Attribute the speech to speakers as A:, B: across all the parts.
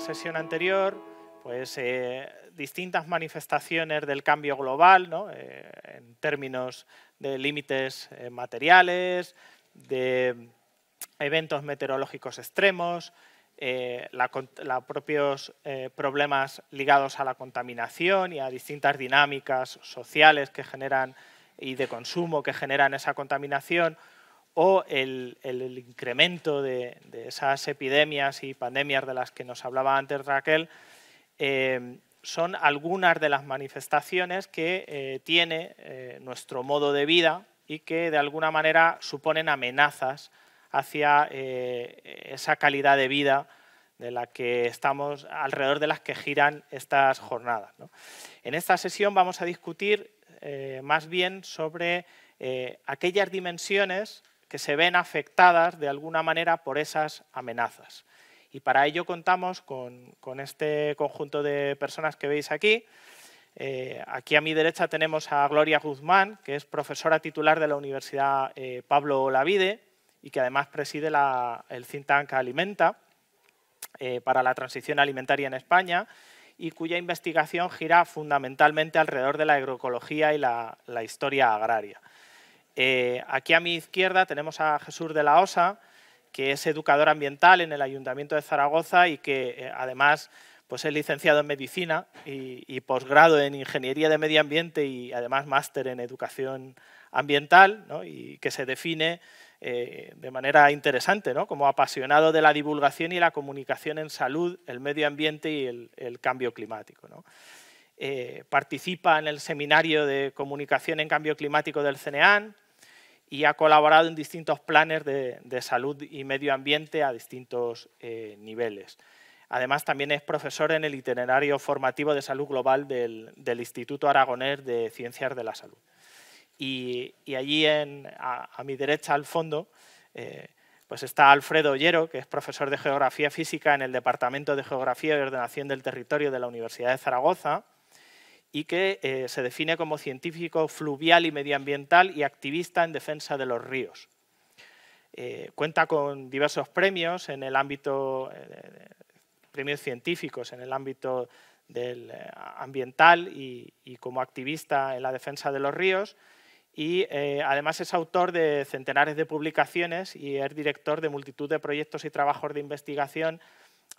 A: sesión anterior, pues eh, distintas manifestaciones del cambio global, eh, en términos de límites eh, materiales, de eventos meteorológicos extremos, los propios problemas ligados a la contaminación y a distintas dinámicas sociales que generan y de consumo que generan esa contaminación, o el, incremento de, esas epidemias y pandemias de las que nos hablaba antes Raquel, eh, son algunas de las manifestaciones que eh, tiene eh, nuestro modo de vida y que de alguna manera suponen amenazas hacia esa calidad de vida de la que estamos alrededor de las que giran estas jornadas. En esta sesión vamos a discutir más bien sobre aquellas dimensiones que se ven afectadas de alguna manera por esas amenazas. Y para ello contamos con, este conjunto de personas que veis aquí. Eh, aquí a mi derecha tenemos a Gloria Guzmán, que es profesora titular de la Universidad eh, Pablo Olavide y que además preside el think tank Alimenta eh, para la transición alimentaria en España y cuya investigación gira fundamentalmente alrededor de la agroecología y la historia agraria. Eh, aquí a mi izquierda tenemos a Jesús de la Osa, que es educador ambiental en el Ayuntamiento de Zaragoza y que eh, además pues es licenciado en Medicina y, posgrado en Ingeniería de Medio Ambiente y además máster en Educación Ambiental y que se define eh, de manera interesante ¿no? como apasionado de la divulgación y la comunicación en salud, el medio ambiente y el, cambio climático. Eh, participa en el seminario de comunicación en cambio climático del CNEAN y ha colaborado en distintos planes de, salud y medio ambiente a distintos eh, niveles. Además, también es profesor en el itinerario formativo de salud global del, Instituto Aragonés de Ciencias de la Salud. Y, allí, a, mi derecha, al fondo, eh, pues está Alfredo Ollero, que es profesor de Geografía Física en el Departamento de Geografía y Ordenación del Territorio de la Universidad de Zaragoza, y que eh, se define como científico fluvial y medioambiental y activista en defensa de los ríos. Eh, cuenta con diversos premios en el ámbito, eh, premios científicos en el ámbito del, ambiental y, y, como activista en la defensa de los ríos. Y además es autor de centenares de publicaciones y es director de multitud de proyectos y trabajos de investigación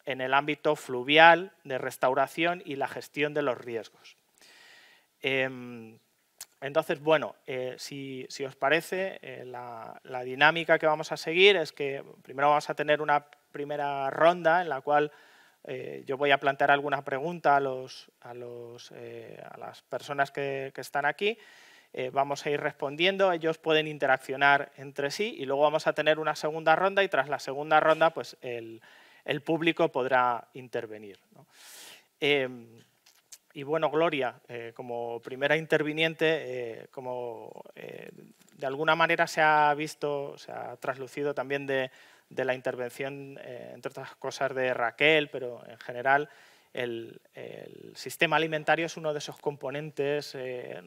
A: en el ámbito fluvial, de restauración y la gestión de los riesgos. Em, entonces, bueno, eh, si, os parece, eh, la, dinámica que vamos a seguir es que primero vamos a tener una primera ronda en la cual eh, yo voy a plantear alguna pregunta a, los, a, las personas que, están aquí. vamos a ir respondiendo, ellos pueden interaccionar entre sí y luego vamos a tener una segunda ronda y tras la segunda ronda pues el, público podrá intervenir. Em, y bueno, Gloria, eh, como primera interviniente, eh, como eh, de alguna manera se ha visto, se ha traslucido también de, de la intervención, entre otras cosas, de Raquel, pero en general el, el sistema alimentario es uno de esos componentes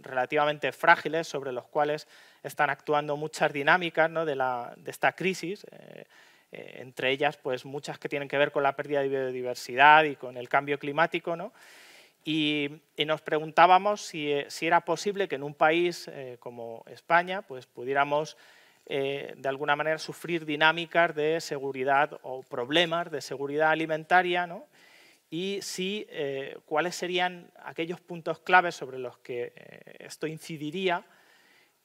A: relativamente frágiles sobre los cuales están actuando muchas dinámicas ¿no? de, la, de, esta crisis entre ellas pues muchas que tienen que ver con la pérdida de biodiversidad y con el cambio climático, ¿no? Y, nos preguntábamos eh, si, era posible que en un país eh, como España pues, pudiéramos eh, de alguna manera sufrir dinámicas de seguridad o problemas de seguridad alimentaria ¿no? y si, cuáles serían aquellos puntos claves sobre los que esto incidiría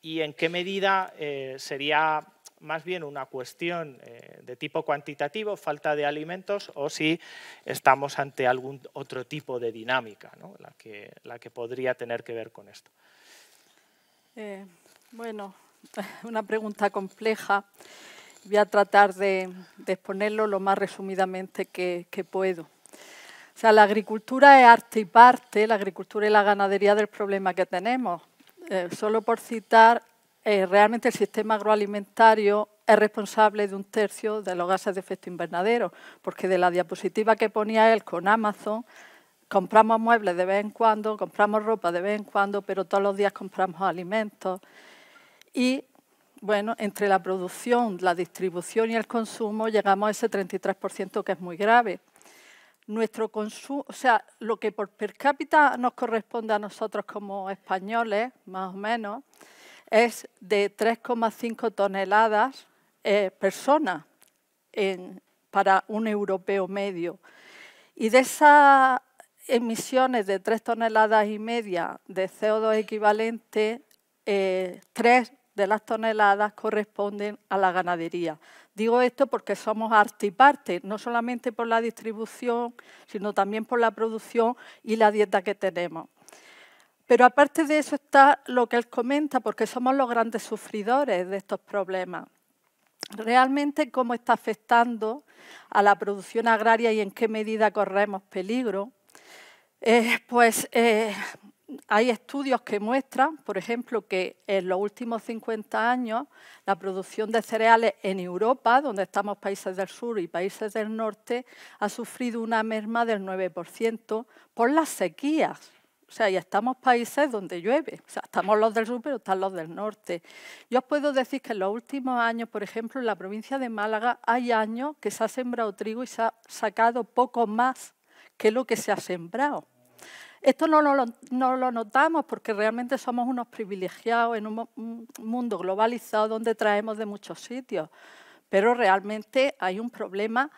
A: y en qué medida sería más bien una cuestión eh, de tipo cuantitativo, falta de alimentos, o si estamos ante algún otro tipo de dinámica, la, que, la que podría tener que ver con esto.
B: Eh,
C: bueno, una pregunta compleja. Voy a tratar de, exponerlo lo más resumidamente que, puedo. O sea, la agricultura es arte y parte, la agricultura y la ganadería del problema que tenemos. Eh, solo por citar eh, realmente el sistema agroalimentario es responsable de un tercio de los gases de efecto invernadero, porque de la diapositiva que ponía él con Amazon, compramos muebles de vez en cuando, compramos ropa de vez en cuando, pero todos los días compramos alimentos. Y bueno, entre la producción, la distribución y el consumo llegamos a ese 33% que es muy grave. Nuestro consumo, o sea, lo que por per cápita nos corresponde a nosotros como españoles, más o menos, es de 3,5 toneladas eh, persona para un europeo medio. Y de esas emisiones de 3 toneladas y media de CO2 equivalente, 3 eh, de las toneladas corresponden a la ganadería. Digo esto porque somos arte parte, no solamente por la distribución, sino también por la producción y la dieta que tenemos. Pero aparte de eso está lo que él comenta, porque somos los grandes sufridores de estos problemas. Realmente cómo está afectando a la producción agraria y en qué medida corremos peligro. Eh, pues eh, hay estudios que muestran, por ejemplo, que en los últimos 50 años la producción de cereales en Europa, donde estamos países del sur y países del norte, ha sufrido una merma del 9% por las sequías. O sea, y estamos países donde llueve. O sea, estamos los del sur, pero están los del norte. Yo os puedo decir que en los últimos años, por ejemplo, en la provincia de Málaga hay años que se ha sembrado trigo y se ha sacado poco más que lo que se ha sembrado. Esto no lo, notamos porque realmente somos unos privilegiados en un mundo globalizado donde traemos de muchos sitios, pero realmente hay un problema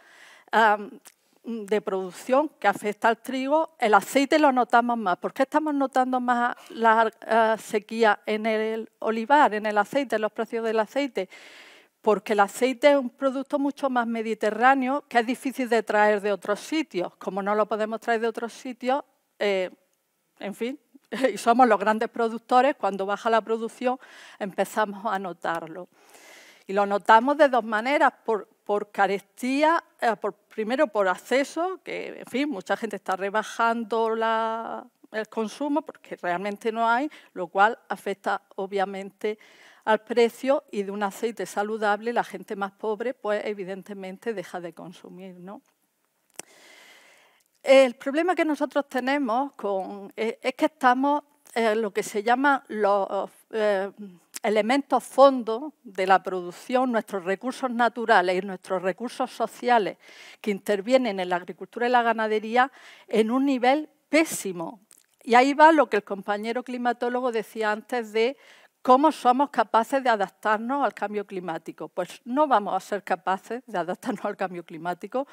C: Mm, de producción que afecta al trigo, el aceite lo notamos más. ¿Por qué estamos notando más la eh, sequía en el olivar, en el aceite, en los precios del aceite? Porque el aceite es un producto mucho más mediterráneo que es difícil de traer de otros sitios. Como no lo podemos traer de otros sitios, eh, en fin, y somos los grandes productores, cuando baja la producción empezamos a notarlo. Y lo notamos de dos maneras, por por carestía, eh, primero por acceso, que en fin, mucha gente está rebajando el consumo porque realmente no hay, lo cual afecta obviamente al precio y de un aceite saludable la gente más pobre pues evidentemente deja de consumir. ¿no? El problema que nosotros tenemos con, eh, es, que estamos en lo que se llama los... Eh, elementos fondos de la producción, nuestros recursos naturales y nuestros recursos sociales que intervienen en la agricultura y la ganadería en un nivel pésimo. Y ahí va lo que el compañero climatólogo decía antes de cómo somos capaces de adaptarnos al cambio climático. Pues no vamos a ser capaces de adaptarnos al cambio climático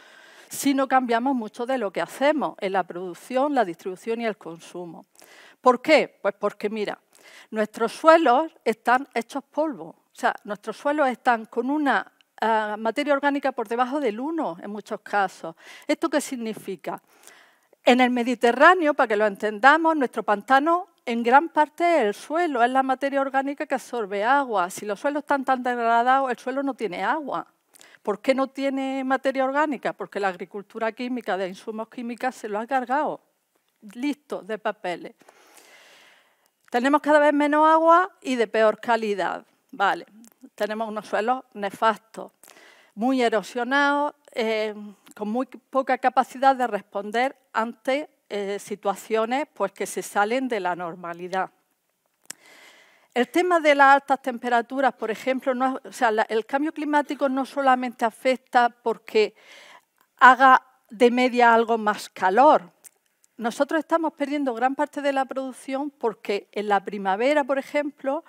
C: si no cambiamos mucho de lo que hacemos en la producción, la distribución y el consumo. ¿Por qué? Pues porque, mira, Nuestros suelos están hechos polvo, o sea, nuestros suelos están con una eh, materia orgánica por debajo del 1 en muchos casos. ¿Esto qué significa? En el Mediterráneo, para que lo entendamos, nuestro pantano en gran parte es el suelo, es la materia orgánica que absorbe agua. Si los suelos están tan degradados, el suelo no tiene agua. ¿Por qué no tiene materia orgánica? Porque la agricultura química de insumos químicos se lo ha cargado, listo, de papeles. Tenemos cada vez menos agua y de peor calidad. Vale, tenemos unos suelos nefastos, muy erosionados, eh, con muy poca capacidad de responder ante eh, situaciones pues, que se salen de la normalidad. El tema de las altas temperaturas, por ejemplo, el cambio climático no solamente afecta porque haga de media algo más calor, nosotros estamos perdiendo gran parte de la producción porque en la primavera, por ejemplo,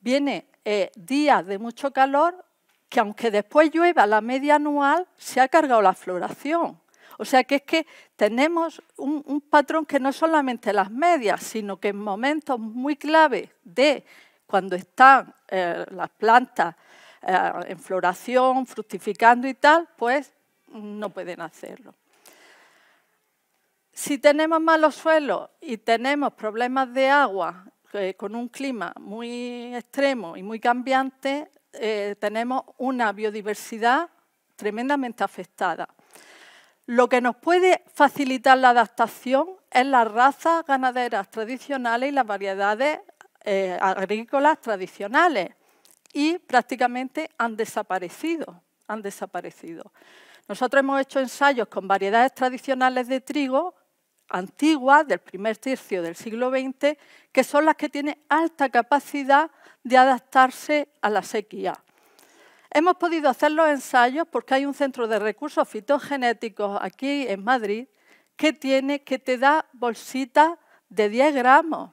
C: viene eh, días de mucho calor que aunque después llueva la media anual, se ha cargado la floración. O sea que es que tenemos un, patrón que no solamente las medias, sino que en momentos muy claves de cuando están eh, las plantas eh, en floración, fructificando y tal, pues no pueden hacerlo. Si tenemos malos suelos y tenemos problemas de agua eh, con un clima muy extremo y muy cambiante, eh, tenemos una biodiversidad tremendamente afectada. Lo que nos puede facilitar la adaptación es las razas ganaderas tradicionales y las variedades eh, agrícolas tradicionales y prácticamente han desaparecido, han desaparecido. Nosotros hemos hecho ensayos con variedades tradicionales de trigo antiguas del primer tercio del siglo XX, que son las que tienen alta capacidad de adaptarse a la sequía. Hemos podido hacer los ensayos porque hay un centro de recursos fitogenéticos aquí en Madrid que, tiene, que te da bolsitas de 10 gramos.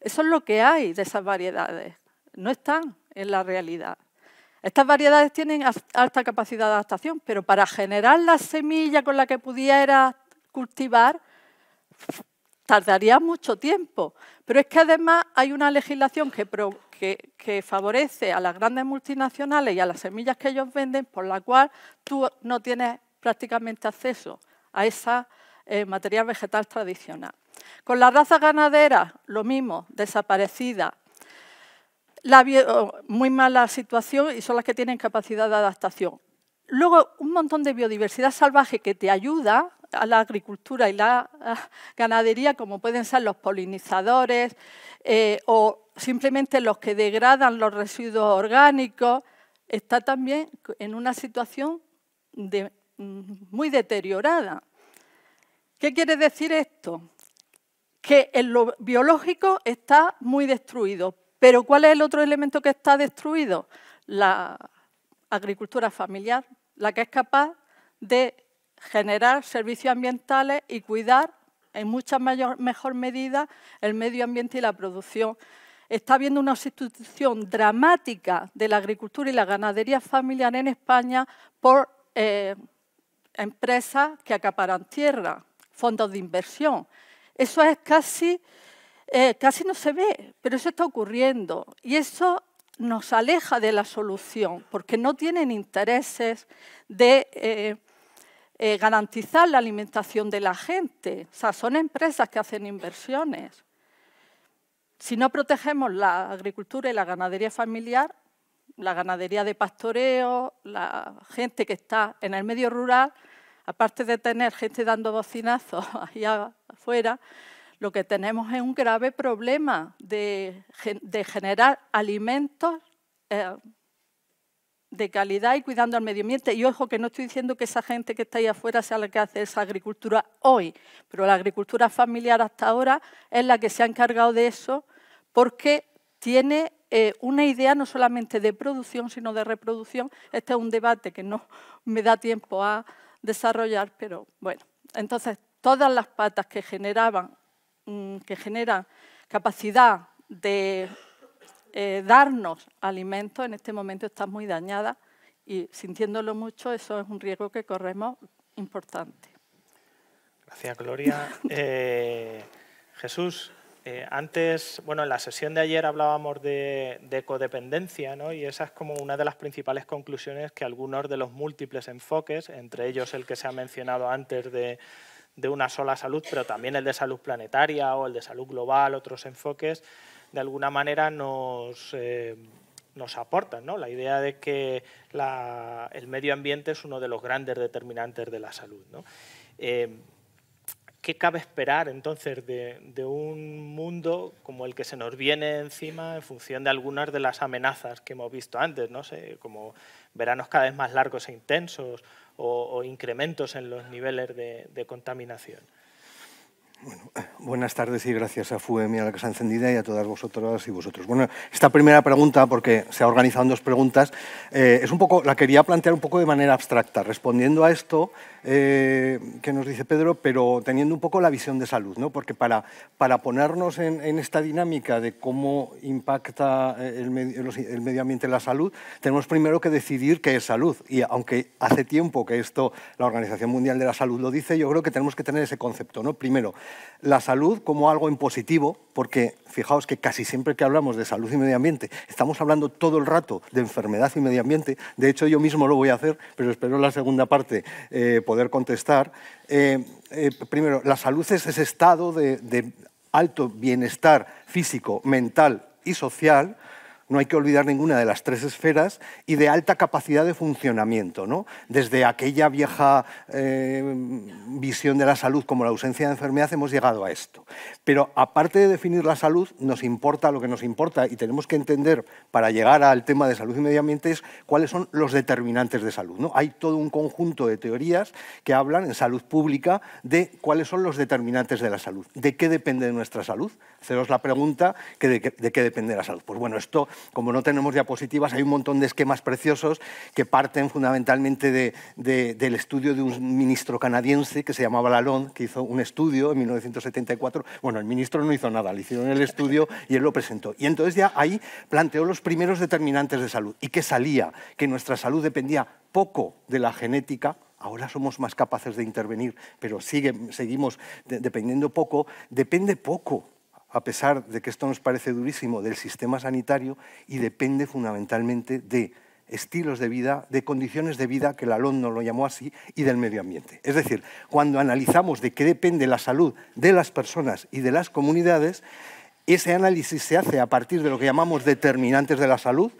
C: Eso es lo que hay de esas variedades. No están en la realidad. Estas variedades tienen alta capacidad de adaptación, pero para generar la semilla con la que pudieras cultivar, tardaría mucho tiempo. Pero es que además hay una legislación que, favorece a las grandes multinacionales y a las semillas que ellos venden, por la cual tú no tienes prácticamente acceso a esa eh, materia material vegetal tradicional. Con la raza ganadera, lo mismo, desaparecida. La muy mala situación y son las que tienen capacidad de adaptación. Luego, un montón de biodiversidad salvaje que te ayuda a la agricultura y la ah, ganadería, como pueden ser los polinizadores eh, o simplemente los que degradan los residuos orgánicos, está también en una situación mm, muy deteriorada. ¿Qué quiere decir esto? Que en lo biológico está muy destruido, pero ¿cuál es el otro elemento que está destruido? La agricultura familiar, la que es capaz de generar servicios ambientales y cuidar en mucha mayor, mejor medida el medio ambiente y la producción. Está habiendo una sustitución dramática de la agricultura y la ganadería familiar en España por eh, empresas que acaparan tierra, fondos de inversión. Eso es casi, eh, casi no se ve, pero eso está ocurriendo. Y eso nos aleja de la solución, porque no tienen intereses de... Eh, eh, garantizar la alimentación de la gente. O sea, son empresas que hacen inversiones. Si no protegemos la agricultura y la ganadería familiar, la ganadería de pastoreo, la gente que está en el medio rural, aparte de tener gente dando bocinazos allá afuera, lo que tenemos es un grave problema de, generar alimentos eh, de calidad y cuidando al medio ambiente. Y ojo, que no estoy diciendo que esa gente que está ahí afuera sea la que hace esa agricultura hoy, pero la agricultura familiar hasta ahora es la que se ha encargado de eso porque tiene eh, una idea no solamente de producción, sino de reproducción. Este es un debate que no me da tiempo a desarrollar, pero bueno. Entonces, todas las patas que generaban, mm, que generan capacidad de eh, darnos alimentos en este momento está muy dañada y sintiéndolo mucho, eso es un riesgo que corremos importante.
A: Gracias, Gloria. Eh, Jesús, eh, antes, bueno, en la sesión de ayer hablábamos de, codependencia, Y esa es como una de las principales conclusiones que algunos de los múltiples enfoques, entre ellos el que se ha mencionado antes de, de una sola salud, pero también el de salud planetaria o el de salud global, otros enfoques, de alguna manera nos, eh, nos aportan. La idea de que el medio ambiente es uno de los grandes determinantes de la salud. Eh, ¿Qué cabe esperar entonces de, un mundo como el que se nos viene encima en función de algunas de las amenazas que hemos visto antes? No sé, como veranos cada vez más largos e intensos o, incrementos en los niveles de contaminación
D: buenas tardes y gracias a y a la Casa Encendida y a todas vosotras y vosotros. Bueno, esta primera pregunta, porque se ha organizado en dos preguntas, eh, es un poco, la quería plantear un poco de manera abstracta, respondiendo a esto eh, que nos dice Pedro, pero teniendo un poco la visión de salud, ¿no? porque para, ponernos en, esta dinámica de cómo impacta eh, el, el medio ambiente en la salud, tenemos primero que decidir qué es salud. Y aunque hace tiempo que esto, la Organización Mundial de la Salud lo dice, yo creo que tenemos que tener ese concepto. ¿no? Primero, la salud como algo en positivo, porque fijaos que casi siempre que hablamos de salud y medio ambiente, estamos hablando todo el rato de enfermedad y medio ambiente. De hecho, yo mismo lo voy a hacer, pero espero en la segunda parte eh, poder contestar. Eh, eh, primero, la salud es ese estado de alto bienestar físico, mental y social no hay que olvidar ninguna de las tres esferas, y de alta capacidad de funcionamiento, ¿no? Desde aquella vieja eh, visión de la salud como la ausencia de enfermedad hemos llegado a esto. Pero aparte de definir la salud, nos importa lo que nos importa y tenemos que entender para llegar al tema de salud y medio ambiente es cuáles son los determinantes de salud, Hay todo un conjunto de teorías que hablan en salud pública de cuáles son los determinantes de la salud, de qué depende nuestra salud. Haceros la pregunta de, qué, de qué depende la salud. Pues bueno, esto como no tenemos diapositivas, hay un montón de esquemas preciosos que parten fundamentalmente del estudio de un ministro canadiense que se llamaba Lalonde, que hizo un estudio en 1974. Bueno, el ministro no hizo nada, le hicieron el estudio y él lo presentó. Y entonces ya ahí planteó los primeros determinantes de salud y que salía que nuestra salud dependía poco de la genética, ahora somos más capaces de intervenir, pero seguimos dependiendo poco, depende poco a pesar de que esto nos parece durísimo, del sistema sanitario y depende fundamentalmente de estilos de vida, de condiciones de vida, que el alumno lo llamó así, y del medio ambiente. Es decir, cuando analizamos de qué depende la salud de las personas y de las comunidades, ese análisis se hace a partir de lo que llamamos determinantes de la salud,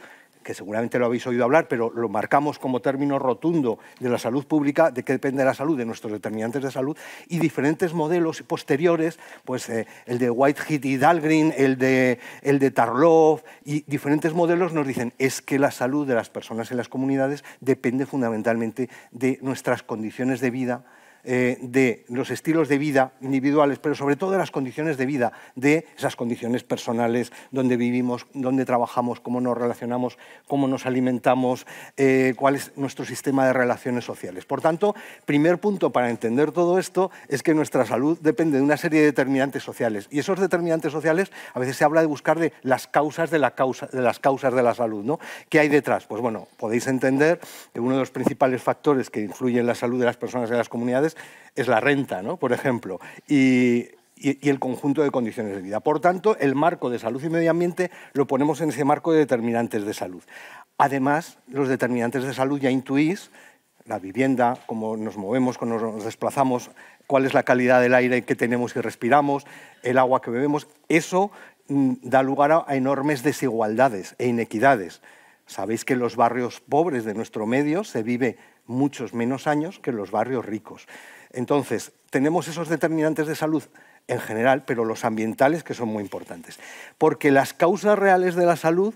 D: que seguramente lo habéis oído hablar, pero lo marcamos como término rotundo de la salud pública, de qué depende la salud, de nuestros determinantes de salud, y diferentes modelos posteriores, pues eh, el de Whitehead y Dahlgren, el de, el de Tarlov, y diferentes modelos nos dicen, es que la salud de las personas en las comunidades depende fundamentalmente de nuestras condiciones de vida, eh, de los estilos de vida individuales, pero sobre todo de las condiciones de vida, de esas condiciones personales, donde vivimos, donde trabajamos, cómo nos relacionamos, cómo nos alimentamos, eh, cuál es nuestro sistema de relaciones sociales. Por tanto, primer punto para entender todo esto es que nuestra salud depende de una serie de determinantes sociales. Y esos determinantes sociales, a veces se habla de buscar de las causas de, la causa, de las causas de la salud. ¿no? ¿Qué hay detrás? Pues bueno, podéis entender que uno de los principales factores que influyen en la salud de las personas y de las comunidades es la renta, ¿no? por ejemplo, y, el conjunto de condiciones de vida. Por tanto, el marco de salud y medio ambiente lo ponemos en ese marco de determinantes de salud. Además, los determinantes de salud ya intuís la vivienda, cómo nos movemos, cómo nos desplazamos, cuál es la calidad del aire que tenemos y respiramos, el agua que bebemos, eso mm, da lugar a enormes desigualdades e inequidades. Sabéis que en los barrios pobres de nuestro medio se vive muchos menos años que los barrios ricos. Entonces, tenemos esos determinantes de salud en general, pero los ambientales que son muy importantes. Porque las causas reales de la salud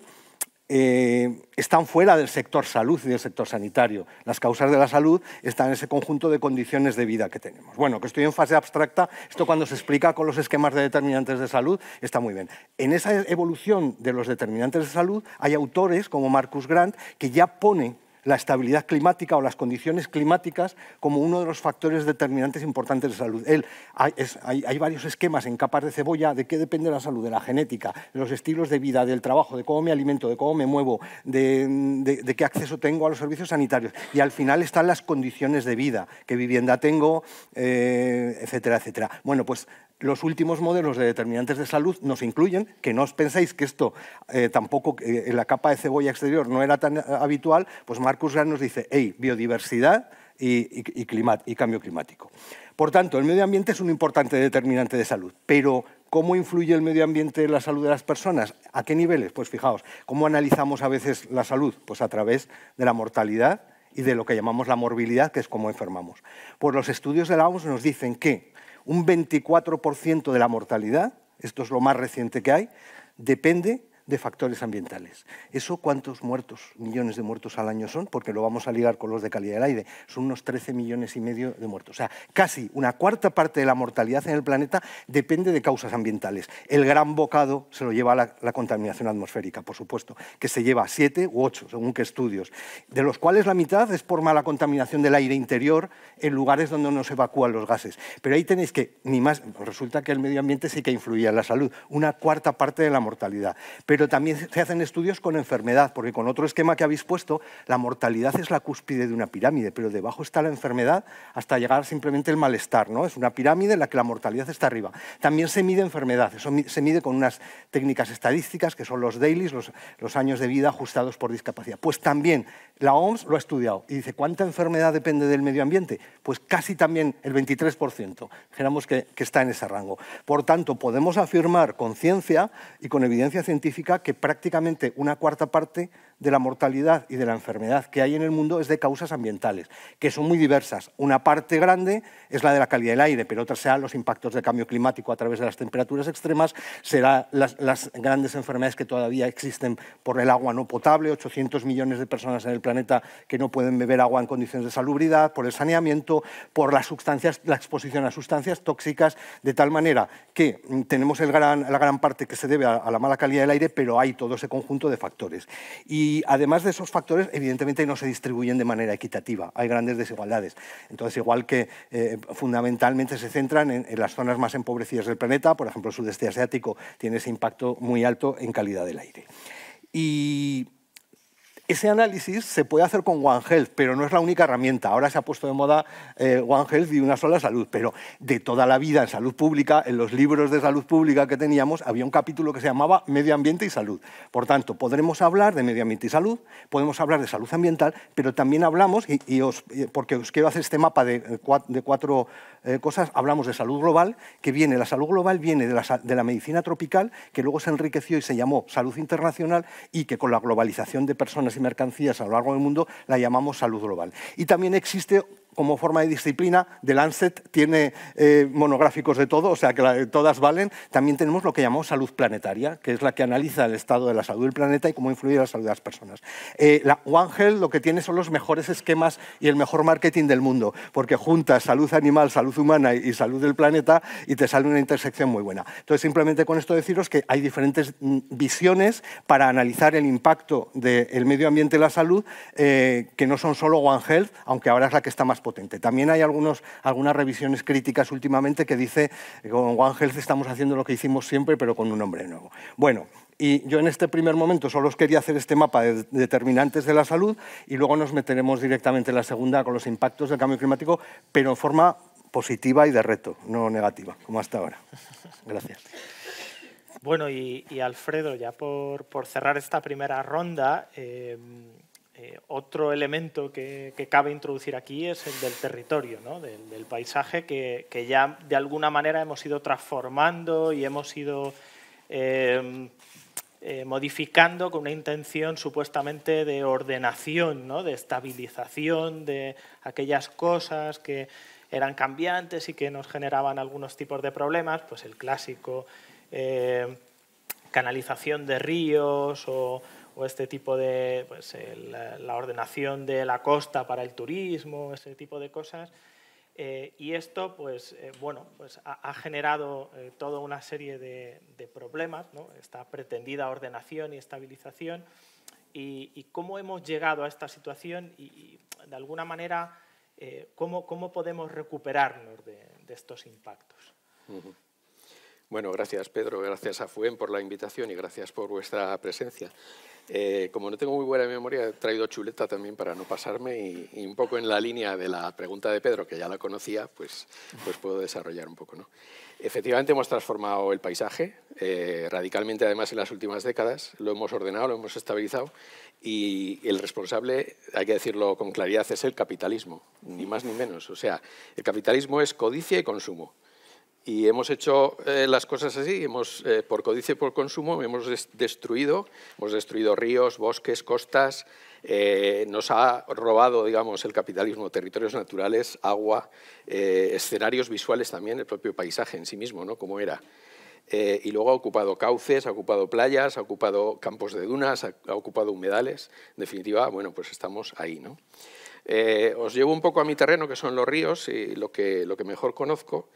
D: eh, están fuera del sector salud y del sector sanitario. Las causas de la salud están en ese conjunto de condiciones de vida que tenemos. Bueno, que estoy en fase abstracta, esto cuando se explica con los esquemas de determinantes de salud está muy bien. En esa evolución de los determinantes de salud hay autores como Marcus Grant que ya pone la estabilidad climática o las condiciones climáticas como uno de los factores determinantes importantes de salud. Él, hay, varios esquemas en capas de cebolla de qué depende la salud, de la genética, de los estilos de vida, del trabajo, de cómo me alimento, de cómo me muevo, de, qué acceso tengo a los servicios sanitarios. Y al final están las condiciones de vida, qué vivienda tengo, eh, etcétera, etcétera. Bueno, pues los últimos modelos de determinantes de salud nos incluyen, que no os penséis que esto eh, tampoco eh, en la capa de cebolla exterior no era tan eh, habitual, pues Marcus Grant nos dice, hey, biodiversidad y, y cambio climático. Por tanto, el medio ambiente es un importante determinante de salud, pero ¿Cómo influye el medio ambiente en la salud de las personas? ¿A qué niveles? Pues fijaos, ¿cómo analizamos a veces la salud? Pues a través de la mortalidad y de lo que llamamos la morbilidad, que es cómo enfermamos. Pues los estudios de la OMS nos dicen que un 24% de la mortalidad, esto es lo más reciente que hay, depende de factores ambientales. ¿Eso cuántos muertos, millones de muertos al año son? Porque lo vamos a ligar con los de calidad del aire. Son unos 13 millones y medio de muertos. O sea, casi una cuarta parte de la mortalidad en el planeta depende de causas ambientales. El gran bocado se lo lleva la, contaminación atmosférica, por supuesto, que se lleva siete u ocho, según qué estudios, de los cuales la mitad es por mala contaminación del aire interior en lugares donde no se evacúan los gases. Pero ahí tenéis que, ni más, resulta que el medio ambiente sí que influye en la salud, una cuarta parte de la mortalidad pero también se hacen estudios con enfermedad, porque con otro esquema que habéis puesto, la mortalidad es la cúspide de una pirámide, pero debajo está la enfermedad hasta llegar simplemente el malestar, ¿no? Es una pirámide en la que la mortalidad está arriba. También se mide enfermedad, eso se mide con unas técnicas estadísticas que son los dailies, los, los años de vida ajustados por discapacidad. Pues también la OMS lo ha estudiado y dice, ¿cuánta enfermedad depende del medio ambiente? Pues casi también el 23%, Digamos que, que está en ese rango. Por tanto, podemos afirmar con ciencia y con evidencia científica que prácticamente una cuarta parte de la mortalidad y de la enfermedad que hay en el mundo es de causas ambientales, que son muy diversas. Una parte grande es la de la calidad del aire, pero otra serán los impactos del cambio climático a través de las temperaturas extremas, serán las, grandes enfermedades que todavía existen por el agua no potable, 800 millones de personas en el planeta que no pueden beber agua en condiciones de salubridad, por el saneamiento, por las sustancias, la exposición a sustancias tóxicas, de tal manera que mm, tenemos la gran parte que se debe a, a la mala calidad del aire, pero hay todo ese conjunto de factores. Y y además de esos factores, evidentemente no se distribuyen de manera equitativa, hay grandes desigualdades. Entonces, igual que eh, fundamentalmente se centran en, las zonas más empobrecidas del planeta, por ejemplo, el sudeste asiático tiene ese impacto muy alto en calidad del aire. Y ese análisis se puede hacer con One Health, pero no es la única herramienta. Ahora se ha puesto de moda eh, One Health y una sola salud, pero de toda la vida en salud pública, en los libros de salud pública que teníamos, había un capítulo que se llamaba Medio Ambiente y Salud. Por tanto, podremos hablar de medio ambiente y salud, podemos hablar de salud ambiental, pero también hablamos, y, os, eh, porque os quiero hacer este mapa de eh, cuatro eh, cosas, hablamos de salud global, que viene, la salud global viene de la, de la, medicina tropical, que luego se enriqueció y se llamó salud internacional y que con la globalización de personas y mercancías a lo largo del mundo la llamamos salud global. Y también existe como forma de disciplina. The Lancet tiene eh, monográficos de todo, o sea que todas valen. También tenemos lo que llamamos salud planetaria, que es la que analiza el estado de la salud del planeta y cómo influye la salud de las personas. Eh, la One Health lo que tiene son los mejores esquemas y el mejor marketing del mundo, porque juntas salud animal, salud humana y salud del planeta y te sale una intersección muy buena. Entonces, simplemente con esto deciros que hay diferentes mm, visiones para analizar el impacto del medio ambiente y la salud, eh, que no son solo One Health, aunque ahora es la que está más potente también hay algunos, algunas revisiones críticas últimamente que dice eh, con One Health estamos haciendo lo que hicimos siempre, pero con un nombre nuevo. Bueno, y yo en este primer momento solo os quería hacer este mapa de determinantes de la salud y luego nos meteremos directamente en la segunda con los impactos del cambio climático, pero en forma positiva y de reto, no negativa, como hasta ahora. Gracias.
A: Bueno, y, Alfredo, ya por, por, cerrar esta primera ronda, eh, eh, otro elemento que, cabe introducir aquí es el del territorio, del, paisaje que, ya de alguna manera hemos ido transformando y hemos ido em, eh, modificando con una intención supuestamente de ordenación, de estabilización de aquellas cosas que eran cambiantes y que nos generaban algunos tipos de problemas, pues el clásico eh, canalización de ríos o este tipo de, pues, la, ordenación de la costa para el turismo, ese tipo de cosas. Eh, y esto, pues, eh, bueno, pues ha, generado eh, toda una serie de, problemas, ¿no? esta pretendida ordenación y estabilización, y, cómo hemos llegado a esta situación y, de alguna manera, cómo, cómo, podemos recuperarnos de, estos impactos.
E: Bueno, gracias Pedro, gracias a FUEN por la invitación y gracias por vuestra presencia. Eh, como no tengo muy buena memoria, he traído chuleta también para no pasarme y, un poco en la línea de la pregunta de Pedro, que ya la conocía, pues, pues puedo desarrollar un poco. ¿no? Efectivamente hemos transformado el paisaje, eh, radicalmente además en las últimas décadas, lo hemos ordenado, lo hemos estabilizado y el responsable, hay que decirlo con claridad, es el capitalismo, ni más ni menos. O sea, el capitalismo es codicia y consumo. Y hemos hecho eh, las cosas así, hemos, eh, por codice y por consumo, hemos destruido, hemos destruido ríos, bosques, costas, eh, nos ha robado, digamos, el capitalismo, territorios naturales, agua, escenarios visuales también, el propio paisaje en sí mismo, ¿no? Como era. y luego ha ocupado cauces, ha ocupado playas, ha ocupado campos de dunas, ha, ocupado humedales. En definitiva, bueno, pues estamos ahí, ¿no? os llevo un poco a mi terreno, que son los ríos y lo que, lo que mejor conozco.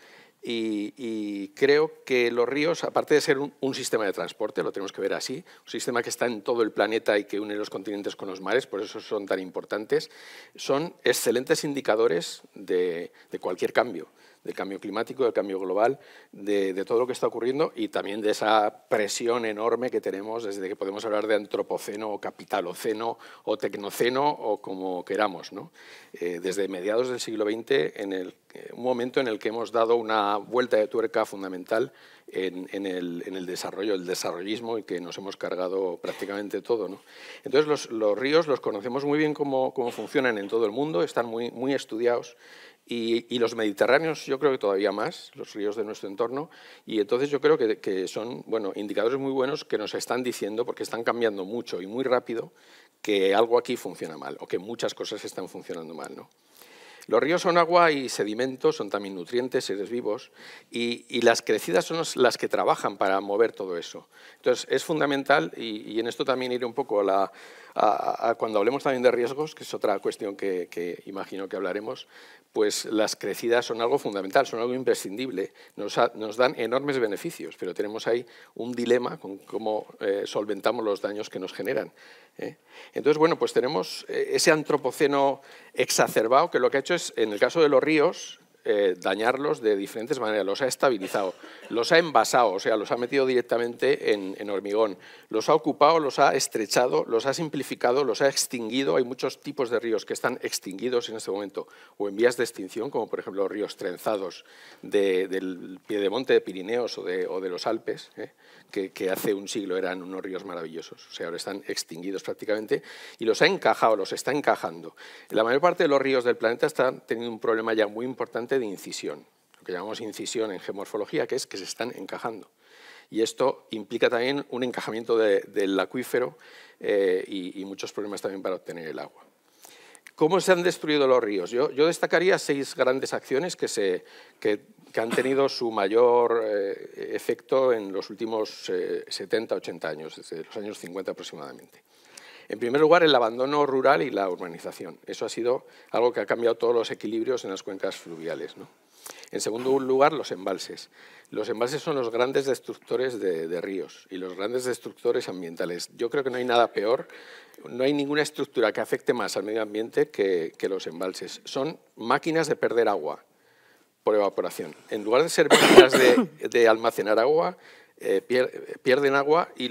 E: Y, creo que los ríos, aparte de ser un, sistema de transporte, lo tenemos que ver así, un sistema que está en todo el planeta y que une los continentes con los mares, por eso son tan importantes, son excelentes indicadores de cualquier cambio del cambio climático, del cambio global, de, todo lo que está ocurriendo y también de esa presión enorme que tenemos desde que podemos hablar de antropoceno o capitaloceno o tecnoceno o como queramos. Eh, desde mediados del siglo XX, en el, un momento en el que hemos dado una vuelta de tuerca fundamental en, el, desarrollo, el desarrollismo y que nos hemos cargado prácticamente todo. ¿no? Entonces los, ríos los conocemos muy bien cómo, funcionan en todo el mundo, están muy estudiados y, los mediterráneos yo creo que todavía más, los ríos de nuestro entorno, y entonces yo creo que, son bueno, indicadores muy buenos que nos están diciendo, porque están cambiando mucho y muy rápido, que algo aquí funciona mal o que muchas cosas están funcionando mal. ¿no? Los ríos son agua y sedimentos, son también nutrientes, seres vivos, y, las crecidas son las que trabajan para mover todo eso. Entonces, es fundamental, y, en esto también iré un poco a, cuando hablemos también de riesgos, que es otra cuestión que, que imagino que hablaremos, pues las crecidas son algo fundamental, son algo imprescindible, nos, dan enormes beneficios, pero tenemos ahí un dilema con cómo eh, solventamos los daños que nos generan. ¿eh? Entonces, bueno, pues tenemos eh, ese antropoceno exacerbado que lo que ha hecho es, en el caso de los ríos, eh, dañarlos de diferentes maneras. Los ha estabilizado, los ha envasado, o sea, los ha metido directamente en, hormigón, los ha ocupado, los ha estrechado, los ha simplificado, los ha extinguido. Hay muchos tipos de ríos que están extinguidos en este momento o en vías de extinción, como por ejemplo los ríos trenzados del Piedemonte de Pirineos o de, o de los Alpes, ¿eh? que, que, hace un siglo eran unos ríos maravillosos. O sea, ahora están extinguidos prácticamente y los ha encajado, los está encajando. La mayor parte de los ríos del planeta están teniendo un problema ya muy importante de incisión, lo que llamamos incisión en geomorfología, que es que se están encajando. Y esto implica también un encajamiento del acuífero eh, y, muchos problemas también para obtener el agua. ¿Cómo se han destruido los ríos? Yo, destacaría seis grandes acciones que, han tenido su mayor eh, efecto en los últimos 70, eh, 80 años, desde los años 50 aproximadamente. En primer lugar, el abandono rural y la urbanización. Eso ha sido algo que ha cambiado todos los equilibrios en las cuencas fluviales. En segundo lugar, los embalses. Los embalses son los grandes destructores de, ríos y los grandes destructores ambientales. Yo creo que no hay nada peor, no hay ninguna estructura que afecte más al medio ambiente que, los embalses. Son máquinas de perder agua por evaporación. En lugar de ser máquinas de almacenar agua, eh, pierden agua y,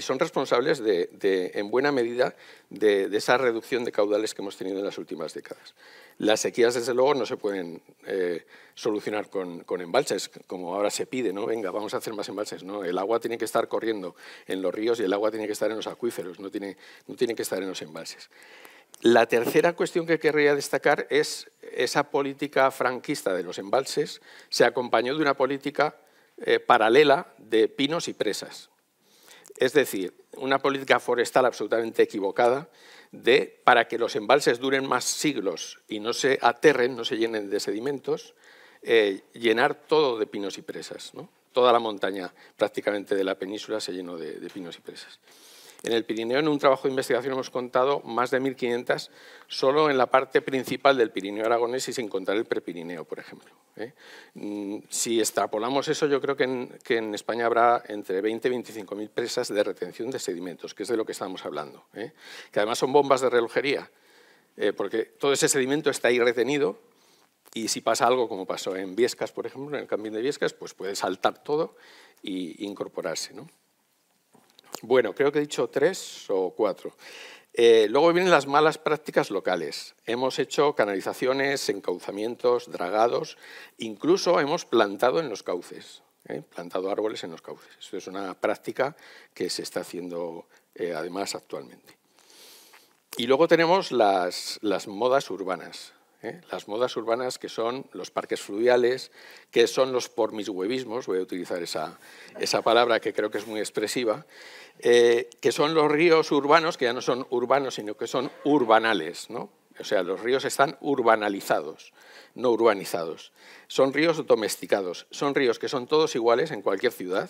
E: son responsables en buena medida de, esa reducción de caudales que hemos tenido en las últimas décadas. Las sequías, desde luego, no se pueden eh, solucionar con, embalses, como ahora se pide, ¿no? Venga, vamos a hacer más embalses. No, el agua tiene que estar corriendo en los ríos y el agua tiene que estar en los acuíferos, no tiene, no tiene que estar en los embalses. La tercera cuestión que querría destacar es esa política franquista de los embalses se acompañó de una política eh, paralela de pinos y presas. Es decir, una política forestal absolutamente equivocada de, para que los embalses duren más siglos y no se aterren, no se llenen de sedimentos, eh, llenar todo de pinos y presas. Toda la montaña prácticamente de la península se llenó de pinos y presas. En el Pirineo, en un trabajo de investigación, hemos contado más de 1.500 solo en la parte principal del Pirineo aragonés y sin contar el prepirineo, por ejemplo. ¿eh? Mm, si extrapolamos eso, yo creo que en, que en España habrá entre 20 y 25.000 presas de retención de sedimentos, que es de lo que estamos hablando. ¿eh? Que además son bombas de relojería, eh, porque todo ese sedimento está ahí retenido y si pasa algo como pasó en Viescas, por ejemplo, en el cambio de Viescas, pues puede saltar todo e incorporarse. ¿no? Bueno, creo que he dicho tres o cuatro. Eh, luego vienen las malas prácticas locales. Hemos hecho canalizaciones, encauzamientos, dragados, incluso hemos plantado en los cauces, ¿eh? plantado árboles en los cauces. Eso es una práctica que se está haciendo eh, además actualmente. Y luego tenemos las modas urbanas. ¿eh? las modas urbanas que son los parques fluviales, que son los por mis huevismos, voy a utilizar esa, palabra que creo que es muy expresiva, eh, que son los ríos urbanos, que ya no son urbanos, sino que son urbanales, ¿no? O sea, los ríos están urbanalizados, no urbanizados. Son ríos domesticados, son ríos que son todos iguales en cualquier ciudad,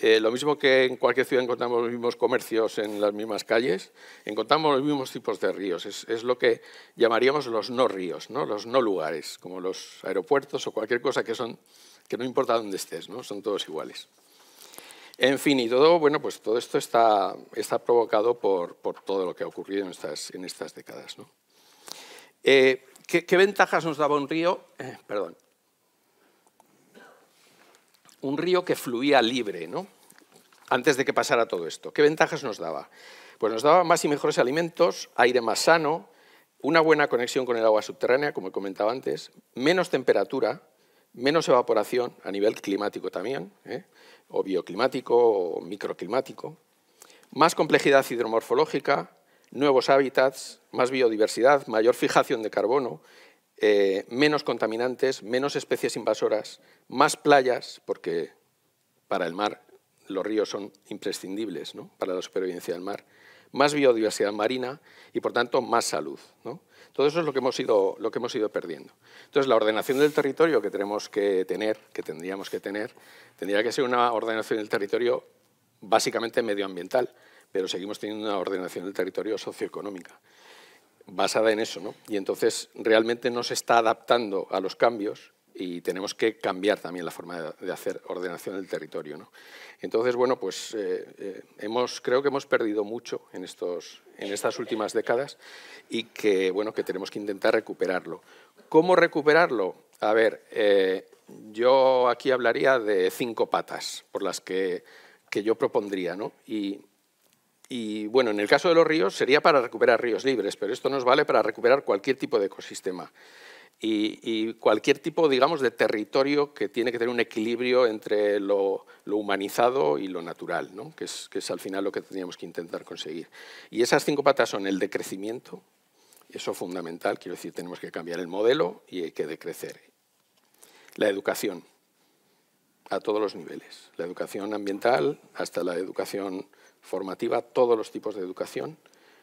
E: eh, lo mismo que en cualquier ciudad encontramos los mismos comercios en las mismas calles, encontramos los mismos tipos de ríos. Es, lo que llamaríamos los no ríos, los no lugares, como los aeropuertos o cualquier cosa que, son, que no importa dónde estés, son todos iguales. En fin, y todo, bueno, pues todo esto está, provocado por, todo lo que ha ocurrido en estas, décadas. Eh, ¿qué, ventajas nos daba un río? Eh, perdón un río que fluía libre, ¿no? antes de que pasara todo esto. ¿Qué ventajas nos daba? Pues nos daba más y mejores alimentos, aire más sano, una buena conexión con el agua subterránea, como he comentado antes, menos temperatura, menos evaporación a nivel climático también, ¿eh? o bioclimático o microclimático, más complejidad hidromorfológica, nuevos hábitats, más biodiversidad, mayor fijación de carbono, eh, menos contaminantes, menos especies invasoras, más playas, porque para el mar los ríos son imprescindibles ¿no? para la supervivencia del mar, más biodiversidad marina y, por tanto, más salud. ¿no? Todo eso es lo que, hemos ido, lo que hemos ido perdiendo. Entonces, la ordenación del territorio que tenemos que tener, que tendríamos que tener, tendría que ser una ordenación del territorio básicamente medioambiental, pero seguimos teniendo una ordenación del territorio socioeconómica basada en eso, ¿no? Y entonces realmente no se está adaptando a los cambios y tenemos que cambiar también la forma de hacer ordenación del territorio. ¿no? Entonces, bueno, pues eh, eh, hemos, creo que hemos perdido mucho en, estos, en estas últimas décadas y que, bueno, que tenemos que intentar recuperarlo. ¿Cómo recuperarlo? A ver, eh, yo aquí hablaría de cinco patas por las que, yo propondría, ¿no? Y y bueno, en el caso de los ríos sería para recuperar ríos libres, pero esto nos vale para recuperar cualquier tipo de ecosistema y, cualquier tipo, digamos, de territorio que tiene que tener un equilibrio entre lo, humanizado y lo natural, ¿no? que, es, que es al final lo que teníamos que intentar conseguir. Y esas cinco patas son el decrecimiento, eso es fundamental, quiero decir, tenemos que cambiar el modelo y hay que decrecer. La educación, a todos los niveles, la educación ambiental hasta la educación formativa, todos los tipos de educación,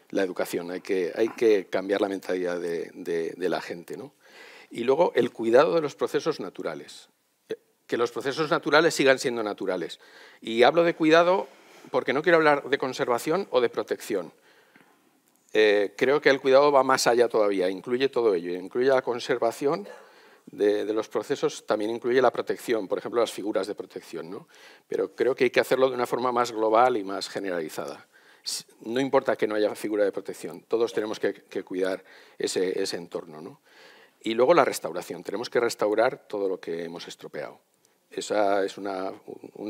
E: la educación, hay que, hay que cambiar la mentalidad de, la gente. Y luego el cuidado de los procesos naturales, eh, que los procesos naturales sigan siendo naturales. Y hablo de cuidado porque no quiero hablar de conservación o de protección. Eh, creo que el cuidado va más allá todavía, incluye todo ello, incluye la conservación de, los procesos también incluye la protección, por ejemplo, las figuras de protección, ¿no? pero creo que hay que hacerlo de una forma más global y más generalizada. No importa que no haya figura de protección, todos tenemos que, cuidar ese, entorno. Y luego la restauración, tenemos que restaurar todo lo que hemos estropeado. Esa es una,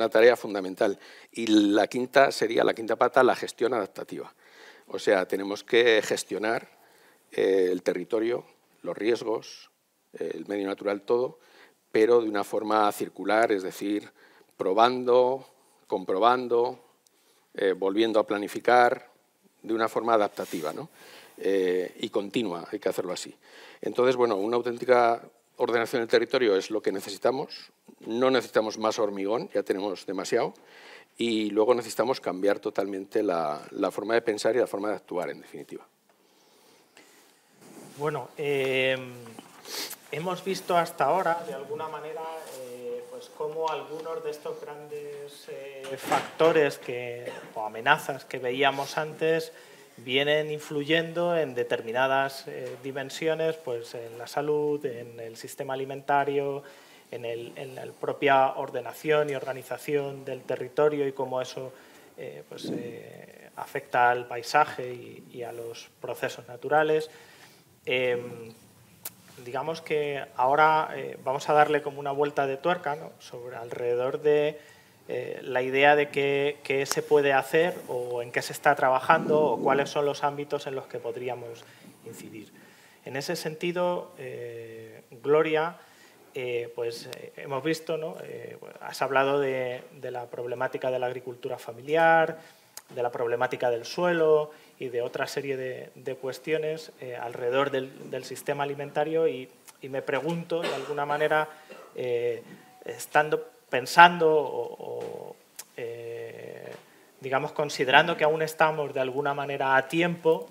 E: tarea fundamental. Y la quinta sería, la quinta pata, la gestión adaptativa. O sea, tenemos que gestionar eh, el territorio, los riesgos, el medio natural todo, pero de una forma circular, es decir, probando, comprobando, eh, volviendo a planificar, de una forma adaptativa ¿no? Eh, y continua, hay que hacerlo así. Entonces, bueno, una auténtica ordenación del territorio es lo que necesitamos, no necesitamos más hormigón, ya tenemos demasiado, y luego necesitamos cambiar totalmente la, forma de pensar y la forma de actuar, en definitiva.
A: Bueno, eh, hemos visto hasta ahora, de alguna manera, eh, pues cómo algunos de estos grandes eh, factores que, o amenazas que veíamos antes vienen influyendo en determinadas eh, dimensiones, pues en la salud, en el sistema alimentario, en, el, la propia ordenación y organización del territorio y cómo eso pues, afecta al paisaje y, a los procesos naturales. Em, digamos que ahora eh, vamos a darle como una vuelta de tuerca sobre alrededor de eh, la idea de qué, se puede hacer o en qué se está trabajando o cuáles son los ámbitos en los que podríamos incidir. En ese sentido, eh, Gloria, pues hemos visto, has hablado de la problemática de la agricultura familiar, de la problemática del suelo y de otra serie de, cuestiones eh, alrededor del, sistema alimentario y, me pregunto, de alguna manera, eh, estando pensando o, eh, digamos, considerando que aún estamos de alguna manera a tiempo,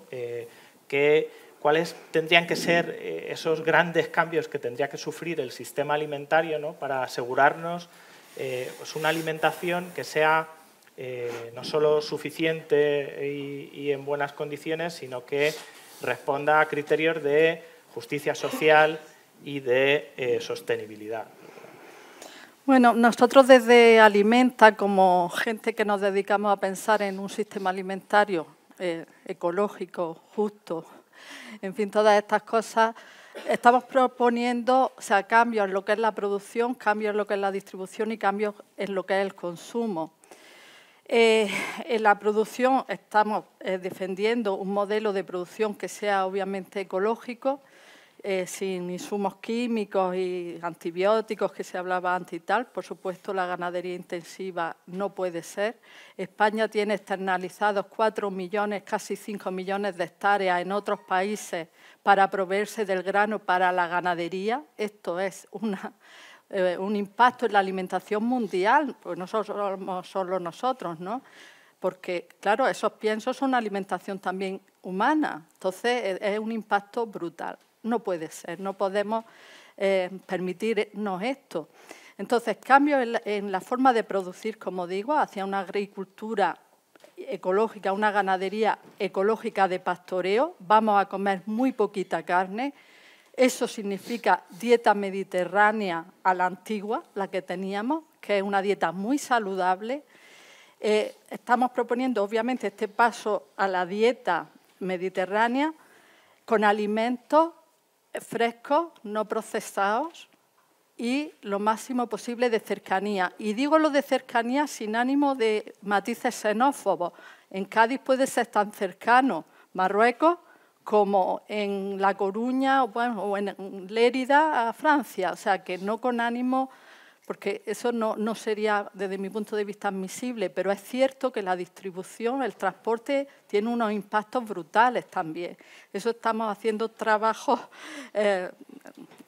A: que, cuáles tendrían que ser esos grandes cambios que tendría que sufrir el sistema alimentario para asegurarnos pues, una alimentación que sea eh, no solo suficiente y, en buenas condiciones, sino que responda a criterios de justicia social y de eh, sostenibilidad.
C: Bueno, nosotros desde Alimenta, como gente que nos dedicamos a pensar en un sistema alimentario eh, ecológico, justo, en fin, todas estas cosas, estamos proponiendo sea, cambios en lo que es la producción, cambios en lo que es la distribución y cambios en lo que es el consumo. Eh, en la producción estamos eh, defendiendo un modelo de producción que sea obviamente ecológico, eh, sin insumos químicos y antibióticos que se hablaba antes y tal. Por supuesto, la ganadería intensiva no puede ser. España tiene externalizados 4 millones, casi 5 millones de hectáreas en otros países para proveerse del grano para la ganadería. Esto es una eh, un impacto en la alimentación mundial, pues no somos solo nosotros, ¿no? Porque, claro, esos piensos son alimentación también humana, entonces e, es un impacto brutal. No puede ser, no podemos eh, permitirnos esto. Entonces, cambio en la forma de producir, como digo, hacia una agricultura ecológica, una ganadería ecológica de pastoreo, vamos a comer muy poquita carne, eso significa dieta mediterránea a la antigua, la que teníamos, que es una dieta muy saludable. Eh, estamos proponiendo, obviamente, este paso a la dieta mediterránea con alimentos frescos, no procesados y lo máximo posible de cercanía. Y digo lo de cercanía sin ánimo de matices xenófobos. En Cádiz puede ser tan cercano Marruecos como en La Coruña o, en Lérida a Francia, o sea que no con ánimo porque eso no, sería desde mi punto de vista admisible, pero es cierto que la distribución, el transporte, tiene unos impactos brutales también. Eso estamos haciendo trabajos eh,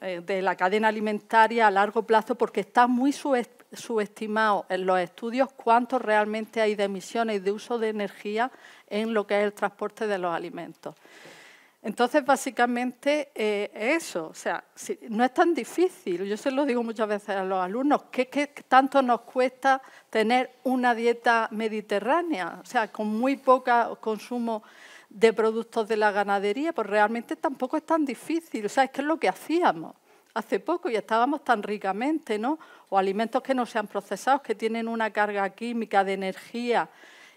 C: eh, de la cadena alimentaria a largo plazo porque está muy subestimado en los estudios cuánto realmente hay de emisiones y de uso de energía en lo que es el transporte de los alimentos. Entonces, básicamente, eh, eso, o sea, no es tan difícil. Yo se lo digo muchas veces a los alumnos, ¿qué, tanto nos cuesta tener una dieta mediterránea? O sea, con muy poco consumo de productos de la ganadería, pues realmente tampoco es tan difícil. O sea, es que es lo que hacíamos hace poco y estábamos tan ricamente, ¿no? O alimentos que no sean procesados, que tienen una carga química de energía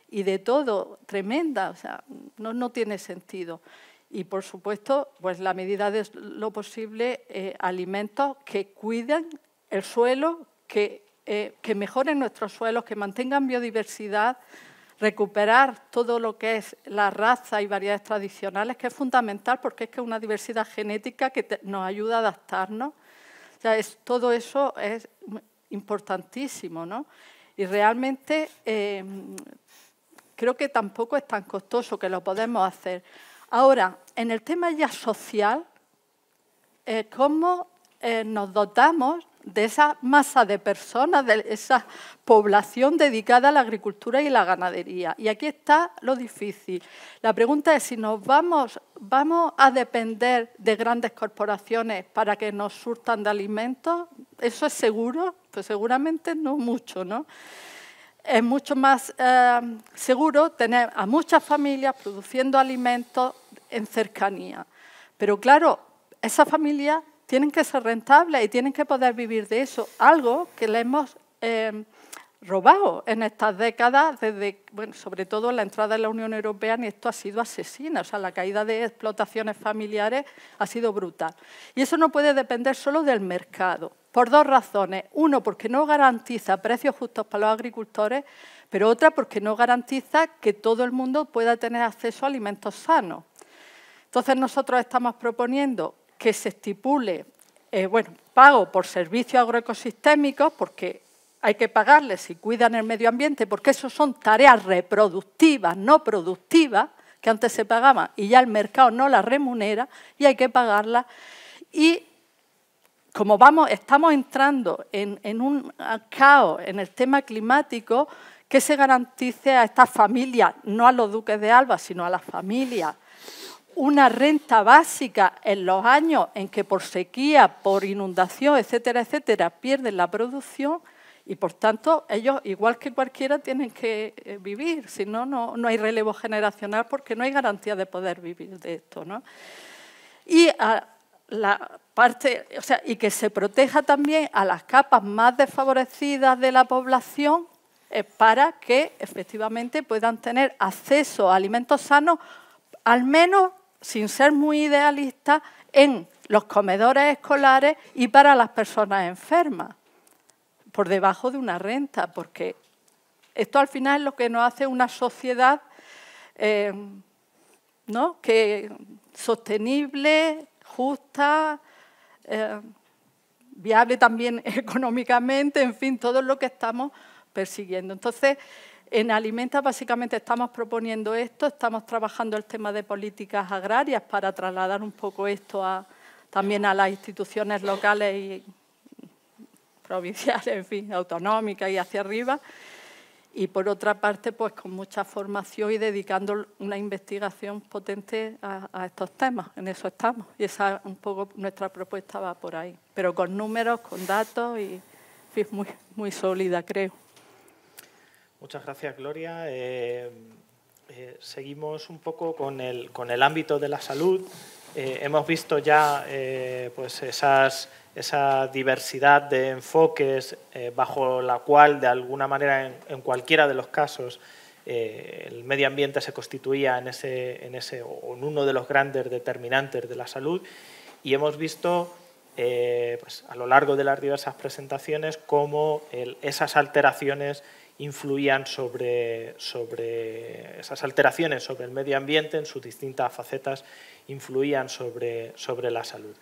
C: y de todo tremenda, o sea, no tiene sentido y por supuesto, pues la medida de lo posible, eh, alimentos que cuiden el suelo, que, eh, que, mejoren nuestros suelos, que mantengan biodiversidad, recuperar todo lo que es la raza y variedades tradicionales, que es fundamental porque es que una diversidad genética que nos ayuda a adaptarnos. todo eso es importantísimo, ¿no? Y realmente eh, creo que tampoco es tan costoso que lo podemos hacer. Ahora, en el tema ya social, eh, cómo eh, nos dotamos de esa masa de personas, de esa población dedicada a la agricultura y la ganadería. Y aquí está lo difícil. La pregunta es si nos vamos, vamos a depender de grandes corporaciones para que nos surtan de alimentos. ¿Eso es seguro? Pues seguramente no mucho, ¿no? Es mucho más eh, seguro tener a muchas familias produciendo alimentos en cercanía. Pero claro, esas familias tienen que ser rentables y tienen que poder vivir de eso, algo que le hemos em, robado en estas décadas, desde, bueno, sobre todo la entrada de la Unión Europea, y esto ha sido asesina, o sea, la caída de explotaciones familiares ha sido brutal. Y eso no puede depender solo del mercado, por dos razones. Uno, porque no garantiza precios justos para los agricultores, pero otra, porque no garantiza que todo el mundo pueda tener acceso a alimentos sanos. Entonces nosotros estamos proponiendo que se estipule, eh, bueno, pago por servicios agroecosistémicos, porque hay que pagarles si cuidan el medio ambiente, porque eso son tareas reproductivas, no productivas, que antes se pagaban y ya el mercado no las remunera y hay que pagarlas. Y como vamos, estamos entrando en, en un caos en el tema climático, que se garantice a estas familias, no a los duques de Alba, sino a las familias una renta básica en los años en que por sequía, por inundación, etcétera, etcétera, pierden la producción y por tanto ellos, igual que cualquiera, tienen que eh, vivir, si no, no hay relevo generacional porque no hay garantía de poder vivir de esto. Y ah, la parte, o sea, y que se proteja también a las capas más desfavorecidas de la población eh, para que efectivamente puedan tener acceso a alimentos sanos al menos sin ser muy idealista, en los comedores escolares y para las personas enfermas, por debajo de una renta, porque esto al final es lo que nos hace una sociedad eh, que, sostenible, justa, eh, viable también económicamente, en fin, todo lo que estamos persiguiendo. Entonces, en Alimenta básicamente estamos proponiendo esto, estamos trabajando el tema de políticas agrarias para trasladar un poco esto a, también a las instituciones locales y provinciales, en fin, autonómicas y hacia arriba. Y por otra parte, pues con mucha formación y dedicando una investigación potente a, estos temas. En eso estamos. Y esa un poco nuestra propuesta va por ahí. Pero con números, con datos y es muy sólida, creo.
A: Muchas gracias, Gloria. Eh, eh, seguimos un poco con el, ámbito de la salud. Eh, hemos visto ya pues esas, esa diversidad de enfoques bajo la cual, de alguna manera, en, cualquiera de los casos, el medio ambiente se constituía en, ese, en, ese, en uno de los grandes determinantes de la salud. Y hemos visto pues, a lo largo de las diversas presentaciones cómo esas alteraciones influían sobre, sobre, esas alteraciones sobre el medio ambiente en sus distintas facetas, influían sobre, sobre la salud.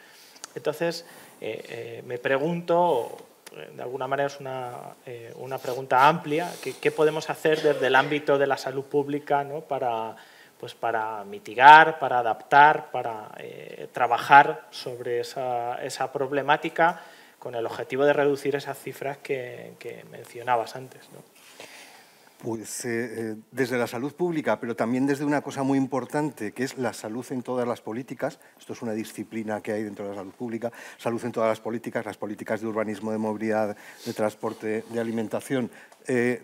A: Entonces, eh, eh, me pregunto, de alguna manera es una, eh, pregunta amplia, ¿qué podemos hacer desde el ámbito de la salud pública para, pues para mitigar, para adaptar, para trabajar sobre esa, problemática con el objetivo de reducir esas cifras que, que mencionabas antes? ¿no?
D: Pues eh, eh, desde la salud pública, pero también desde una cosa muy importante, que es la salud en todas las políticas. Esto es una disciplina que hay dentro de la salud pública. Salud en todas las políticas, las políticas de urbanismo, de movilidad, de transporte, de alimentación. Eh,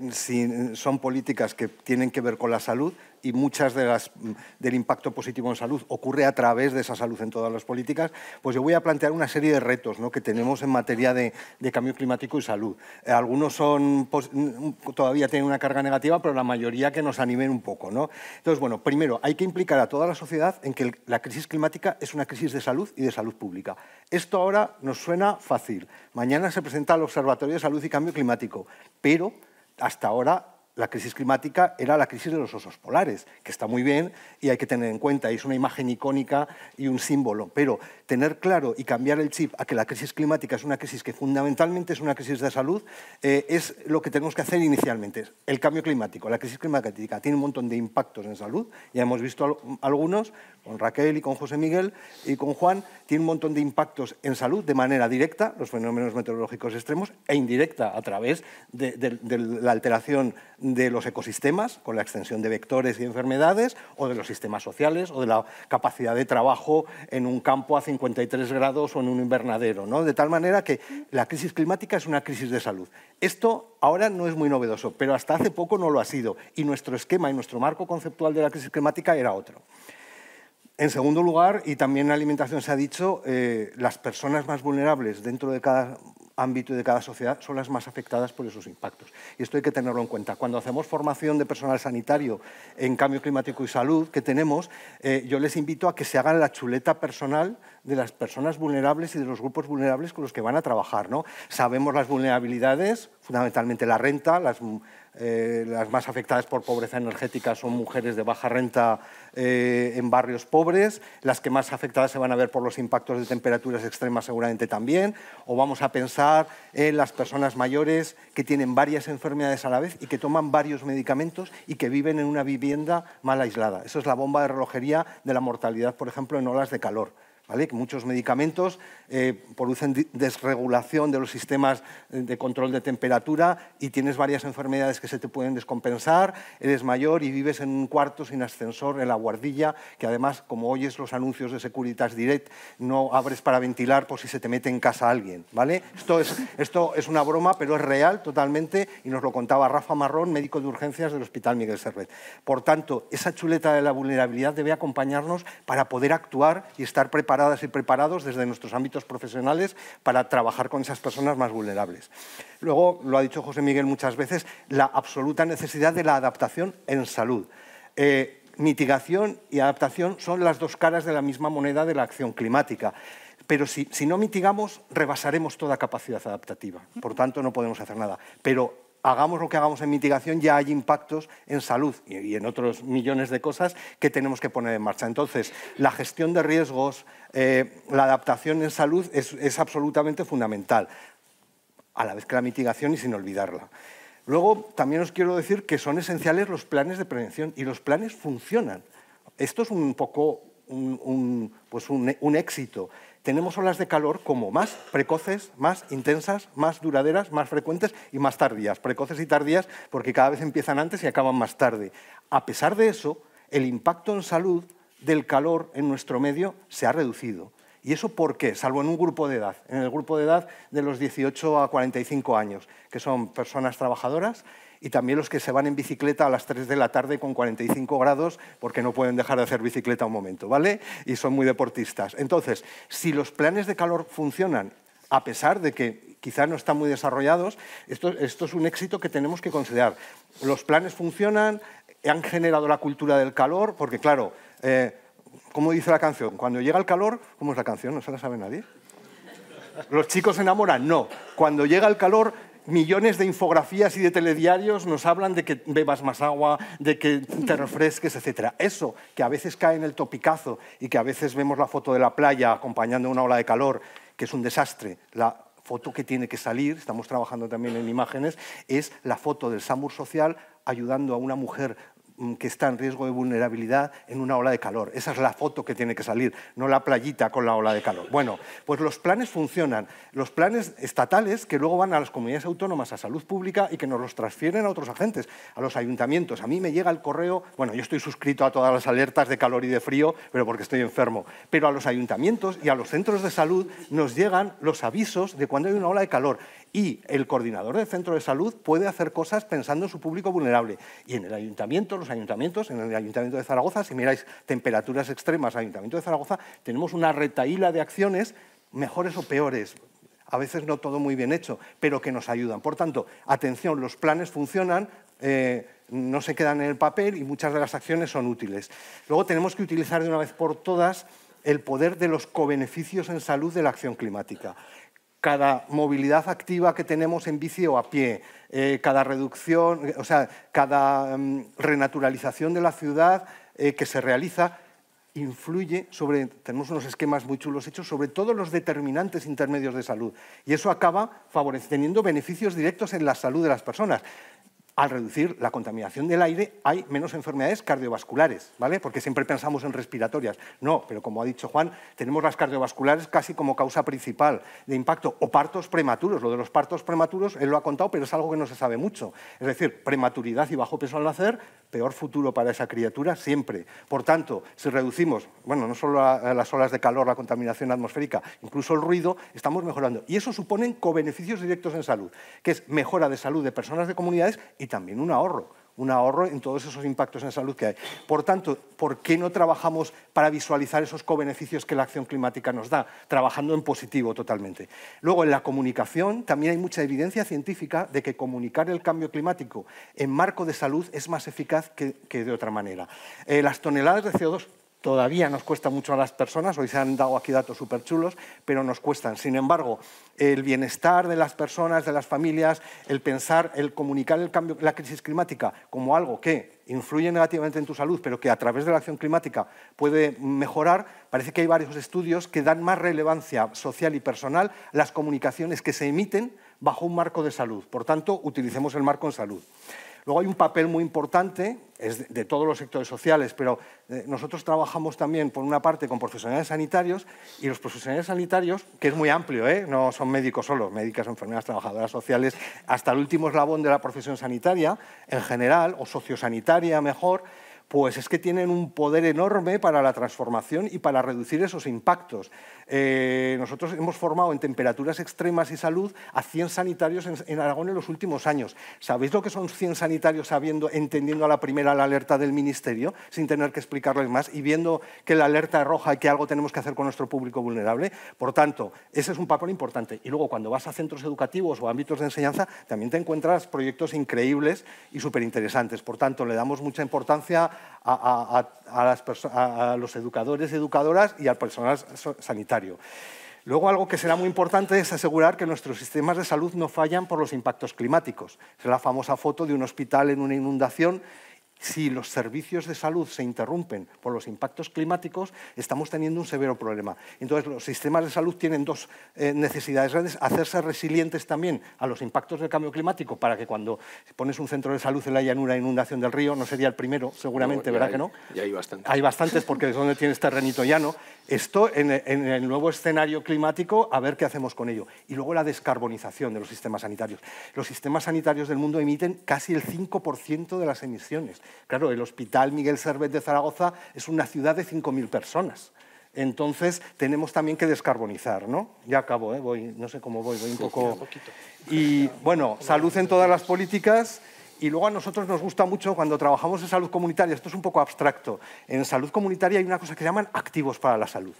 D: son políticas que tienen que ver con la salud, y muchas de las, del impacto positivo en salud ocurre a través de esa salud en todas las políticas, pues yo voy a plantear una serie de retos ¿no? que tenemos en materia de, cambio climático y salud. Eh, algunos son, mm, todavía tienen una carga negativa, pero la mayoría que nos animen un poco. ¿no? Entonces, bueno, primero, hay que implicar a toda la sociedad en que la crisis climática es una crisis de salud y de salud pública. Esto ahora nos suena fácil. Mañana se presenta el Observatorio de Salud y Cambio Climático, pero hasta ahora la crisis climática era la crisis de los osos polares, que está muy bien y hay que tener en cuenta, es una imagen icónica y un símbolo, pero tener claro y cambiar el chip a que la crisis climática es una crisis que fundamentalmente es una crisis de salud, eh, es lo que tenemos que hacer inicialmente. El cambio climático, la crisis climática tiene un montón de impactos en salud, ya hemos visto algunos, con Raquel y con José Miguel y con Juan, tiene un montón de impactos en salud de manera directa, los fenómenos meteorológicos extremos, e indirecta a través de la alteración de los ecosistemas, con la extensión de vectores y enfermedades, o de los sistemas sociales, o de la capacidad de trabajo en un campo a 53 grados o en un invernadero. ¿no? De tal manera que la crisis climática es una crisis de salud. Esto ahora no es muy novedoso, pero hasta hace poco no lo ha sido, y nuestro esquema y nuestro marco conceptual de la crisis climática era otro. En segundo lugar, y también en alimentación se ha dicho, eh, las personas más vulnerables dentro de cada ámbito de cada sociedad son las más afectadas por esos impactos. Y esto hay que tenerlo en cuenta. Cuando hacemos formación de personal sanitario en cambio climático y salud que tenemos, eh, yo les invito a que se hagan la chuleta personal de las personas vulnerables y de los grupos vulnerables con los que van a trabajar. ¿no? Sabemos las vulnerabilidades, fundamentalmente la renta, las eh, las más afectadas por pobreza energética son mujeres de baja renta eh, en barrios pobres, las que más afectadas se van a ver por los impactos de temperaturas extremas seguramente también, o vamos a pensar en las personas mayores que tienen varias enfermedades a la vez y que toman varios medicamentos y que viven en una vivienda mal aislada. Eso es la bomba de relojería de la mortalidad, por ejemplo, en olas de calor. ¿Vale? Que muchos medicamentos eh, producen desregulación de los sistemas de control de temperatura y tienes varias enfermedades que se te pueden descompensar, eres mayor y vives en un cuarto sin ascensor en la guardilla, que además, como oyes los anuncios de Securitas Direct, no abres para ventilar por si se te mete en casa alguien, ¿vale? Esto es, esto es una broma, pero es real totalmente y nos lo contaba Rafa Marrón, médico de urgencias del Hospital Miguel Servet. Por tanto, esa chuleta de la vulnerabilidad debe acompañarnos para poder actuar y estar preparadas y preparados desde nuestros ámbitos profesionales para trabajar con esas personas más vulnerables. Luego, lo ha dicho José Miguel muchas veces, la absoluta necesidad de la adaptación en salud. Eh, mitigación y adaptación son las dos caras de la misma moneda de la acción climática pero si, si, no mitigamos, rebasaremos toda capacidad adaptativa. Por tanto, no podemos hacer nada. Pero hagamos lo que hagamos en mitigación, ya hay impactos en salud y, en otros millones de cosas que tenemos que poner en marcha. Entonces, la gestión de riesgos, eh, la adaptación en salud es, absolutamente fundamental, a la vez que la mitigación y sin olvidarla. Luego, también os quiero decir que son esenciales los planes de prevención y los planes funcionan. Esto es un poco un, pues éxito tenemos olas de calor como más precoces, más intensas, más duraderas, más frecuentes y más tardías. Precoces y tardías porque cada vez empiezan antes y acaban más tarde. A pesar de eso, el impacto en salud del calor en nuestro medio se ha reducido. ¿Y eso por qué? Salvo en un grupo de edad, en el grupo de edad de los 18 a 45 años, que son personas trabajadoras y también los que se van en bicicleta a las 3 de la tarde con 45 grados porque no pueden dejar de hacer bicicleta un momento, ¿vale? Y son muy deportistas. Entonces, si los planes de calor funcionan, a pesar de que quizá no están muy desarrollados, esto, es un éxito que tenemos que considerar. Los planes funcionan, han generado la cultura del calor, porque claro, eh, ¿cómo como dice la canción, cuando llega el calor, ¿cómo es la canción? No se la sabe nadie. ¿Los chicos se enamoran? No. Cuando llega el calor, millones de infografías y de telediarios nos hablan de que bebas más agua, de que te refresques, etc. Eso, que a veces cae en el topicazo y que a veces vemos la foto de la playa acompañando una ola de calor, que es un desastre, la foto que tiene que salir, estamos trabajando también en imágenes, es la foto del SAMUR social ayudando a una mujer Mm, que está en riesgo de vulnerabilidad en una ola de calor. Esa es la foto que tiene que salir, no la playita con la ola de calor. Bueno, pues los planes funcionan. Los planes estatales que luego van a las comunidades autónomas, a salud pública y que nos los transfieren a otros agentes, a los ayuntamientos. A mí me llega el correo, bueno, yo estoy suscrito a todas las alertas de calor y de frío, pero porque estoy enfermo. Pero a los ayuntamientos y a los centros de salud nos llegan los avisos de cuando hay una ola de calor. Y el coordinador del centro de salud puede hacer cosas pensando en su público vulnerable. Y en el ayuntamiento, los ayuntamientos, en el ayuntamiento de Zaragoza, si miráis temperaturas extremas, ayuntamiento de Zaragoza, tenemos una retaíla de acciones, mejores o peores, a veces no todo muy bien hecho, pero que nos ayudan. Por tanto, atención, los planes funcionan. Eh, no se quedan en el papel y muchas de las acciones son útiles. Luego tenemos que utilizar de una vez por todas el poder de los co-beneficios en salud de la acción climática cada movilidad activa que tenemos en bici o a pie, eh, cada reducción, o sea, cada mm, renaturalización de la ciudad eh, que se realiza, influye sobre, tenemos unos esquemas muy chulos hechos, sobre todos los determinantes intermedios de salud. Y eso acaba teniendo beneficios directos en la salud de las personas al reducir la contaminación del aire hay menos enfermedades cardiovasculares, ¿vale? Porque siempre pensamos en respiratorias. No, pero como ha dicho Juan, tenemos las cardiovasculares casi como causa principal de impacto o partos prematuros. Lo de los partos prematuros él lo ha contado, pero es algo que no se sabe mucho. Es decir, prematuridad y bajo peso al nacer, peor futuro para esa criatura siempre. Por tanto, si reducimos, bueno, no solo a las olas de calor, la contaminación atmosférica, incluso el ruido, estamos mejorando. Y eso suponen co-beneficios directos en salud, que es mejora de salud de personas de comunidades y también un ahorro, un ahorro en todos esos impactos en salud que hay. Por tanto, ¿por qué no trabajamos para visualizar esos co-beneficios que la acción climática nos da, trabajando en positivo totalmente? Luego, en la comunicación también hay mucha evidencia científica de que comunicar el cambio climático en marco de salud es más eficaz que, de otra manera. Eh, las toneladas de CO2 todavía nos cuesta mucho a las personas, hoy se han dado aquí datos súper chulos, pero nos cuestan. Sin embargo, el bienestar de las personas, de las familias, el pensar, el comunicar el cambio, la crisis climática como algo que influye negativamente en tu salud, pero que a través de la acción climática puede mejorar, parece que hay varios estudios que dan más relevancia social y personal las comunicaciones que se emiten bajo un marco de salud. Por tanto, utilicemos el marco en salud. Luego hay un papel muy importante, es de, todos los sectores sociales, pero eh, nosotros trabajamos también, por una parte, con profesionales sanitarios y los profesionales sanitarios, que es muy amplio, ¿eh? no son médicos solos, médicas, enfermeras, trabajadoras sociales, hasta el último eslabón de la profesión sanitaria en general, o sociosanitaria mejor, pues es que tienen un poder enorme para la transformación y para reducir esos impactos. Eh, nosotros hemos formado en temperaturas extremas y salud a 100 sanitarios en, Aragón en los últimos años. ¿Sabéis lo que son 100 sanitarios sabiendo, entendiendo a la primera la alerta del Ministerio, sin tener que explicarles más, y viendo que la alerta es roja y que algo tenemos que hacer con nuestro público vulnerable? Por tanto, ese es un papel importante. Y luego, cuando vas a centros educativos o ámbitos de enseñanza, también te encuentras proyectos increíbles y súper interesantes. Por tanto, le damos mucha importancia a, a, los educadores y educadoras y al personal sanitario. Luego, algo que será muy importante es asegurar que nuestros sistemas de salud no fallan por los impactos climáticos. Es la famosa foto de un hospital en una inundación si los servicios de salud se interrumpen por los impactos climáticos, estamos teniendo un severo problema. Entonces, los sistemas de salud tienen dos eh, necesidades grandes, hacerse resilientes también a los impactos del cambio climático, para que cuando pones un centro de salud en la llanura, inundación del río, no sería el primero, seguramente, ¿verdad que no?
E: hay bastantes. Hay bastantes porque
D: es donde tienes terrenito llano esto en, el nuevo escenario climático, a ver qué hacemos con ello. Y luego la descarbonización de los sistemas sanitarios. Los sistemas sanitarios del mundo emiten casi el 5% de las emisiones. Claro, el Hospital Miguel Servet de Zaragoza es una ciudad de 5.000 personas. Entonces tenemos también que descarbonizar, ¿no? Ya acabo, ¿eh? voy, no sé cómo voy, voy un poco... Y bueno, salud en todas las políticas. Y luego a nosotros nos gusta mucho cuando trabajamos en salud comunitaria, esto es un poco abstracto, en salud comunitaria hay una cosa que se llaman activos para la salud.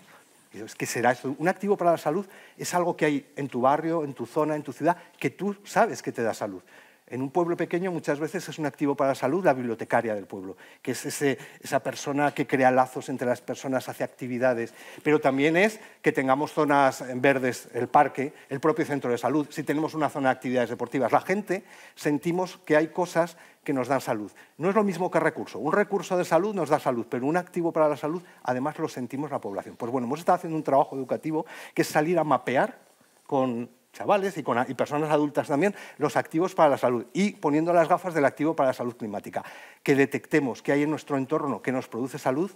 D: Es que será eso. Un activo para la salud es algo que hay en tu barrio, en tu zona, en tu ciudad, que tú sabes que te da salud. En un pueblo pequeño muchas veces es un activo para la salud la bibliotecaria del pueblo, que es esa persona que crea lazos entre las personas, hace actividades, pero también es que tengamos zonas verdes, el parque, el propio centro de salud, si tenemos una zona de actividades deportivas. La gente sentimos que hay cosas que nos dan salud. No es lo mismo que recurso. Un recurso de salud nos da salud, pero un activo para la salud además lo sentimos la población. Pues bueno, hemos estado haciendo un trabajo educativo que es salir a mapear con chavales y, personas adultas también, los activos para la salud y poniendo las gafas del activo para la salud climática. Que detectemos que hay en nuestro entorno que nos produce salud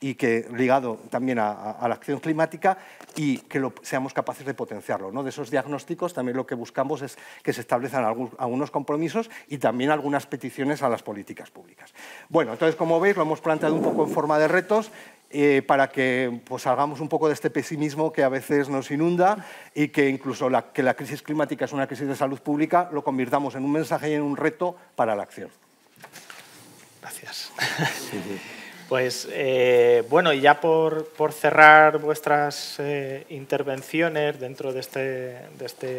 D: y que ligado también a, la acción climática y que seamos capaces de potenciarlo. ¿no? De esos diagnósticos también lo que buscamos es que se establezcan algunos compromisos y también algunas peticiones a las políticas públicas. Bueno, entonces como veis lo hemos planteado un poco en forma de retos, eh, para que pues, salgamos un poco de este pesimismo que a veces nos inunda y que incluso la, que la crisis climática es una crisis de salud pública, lo convirtamos en un mensaje y en un reto para la acción.
A: Gracias. Pues eh, bueno, y ya por, por cerrar vuestras eh, intervenciones dentro de, este, de, este,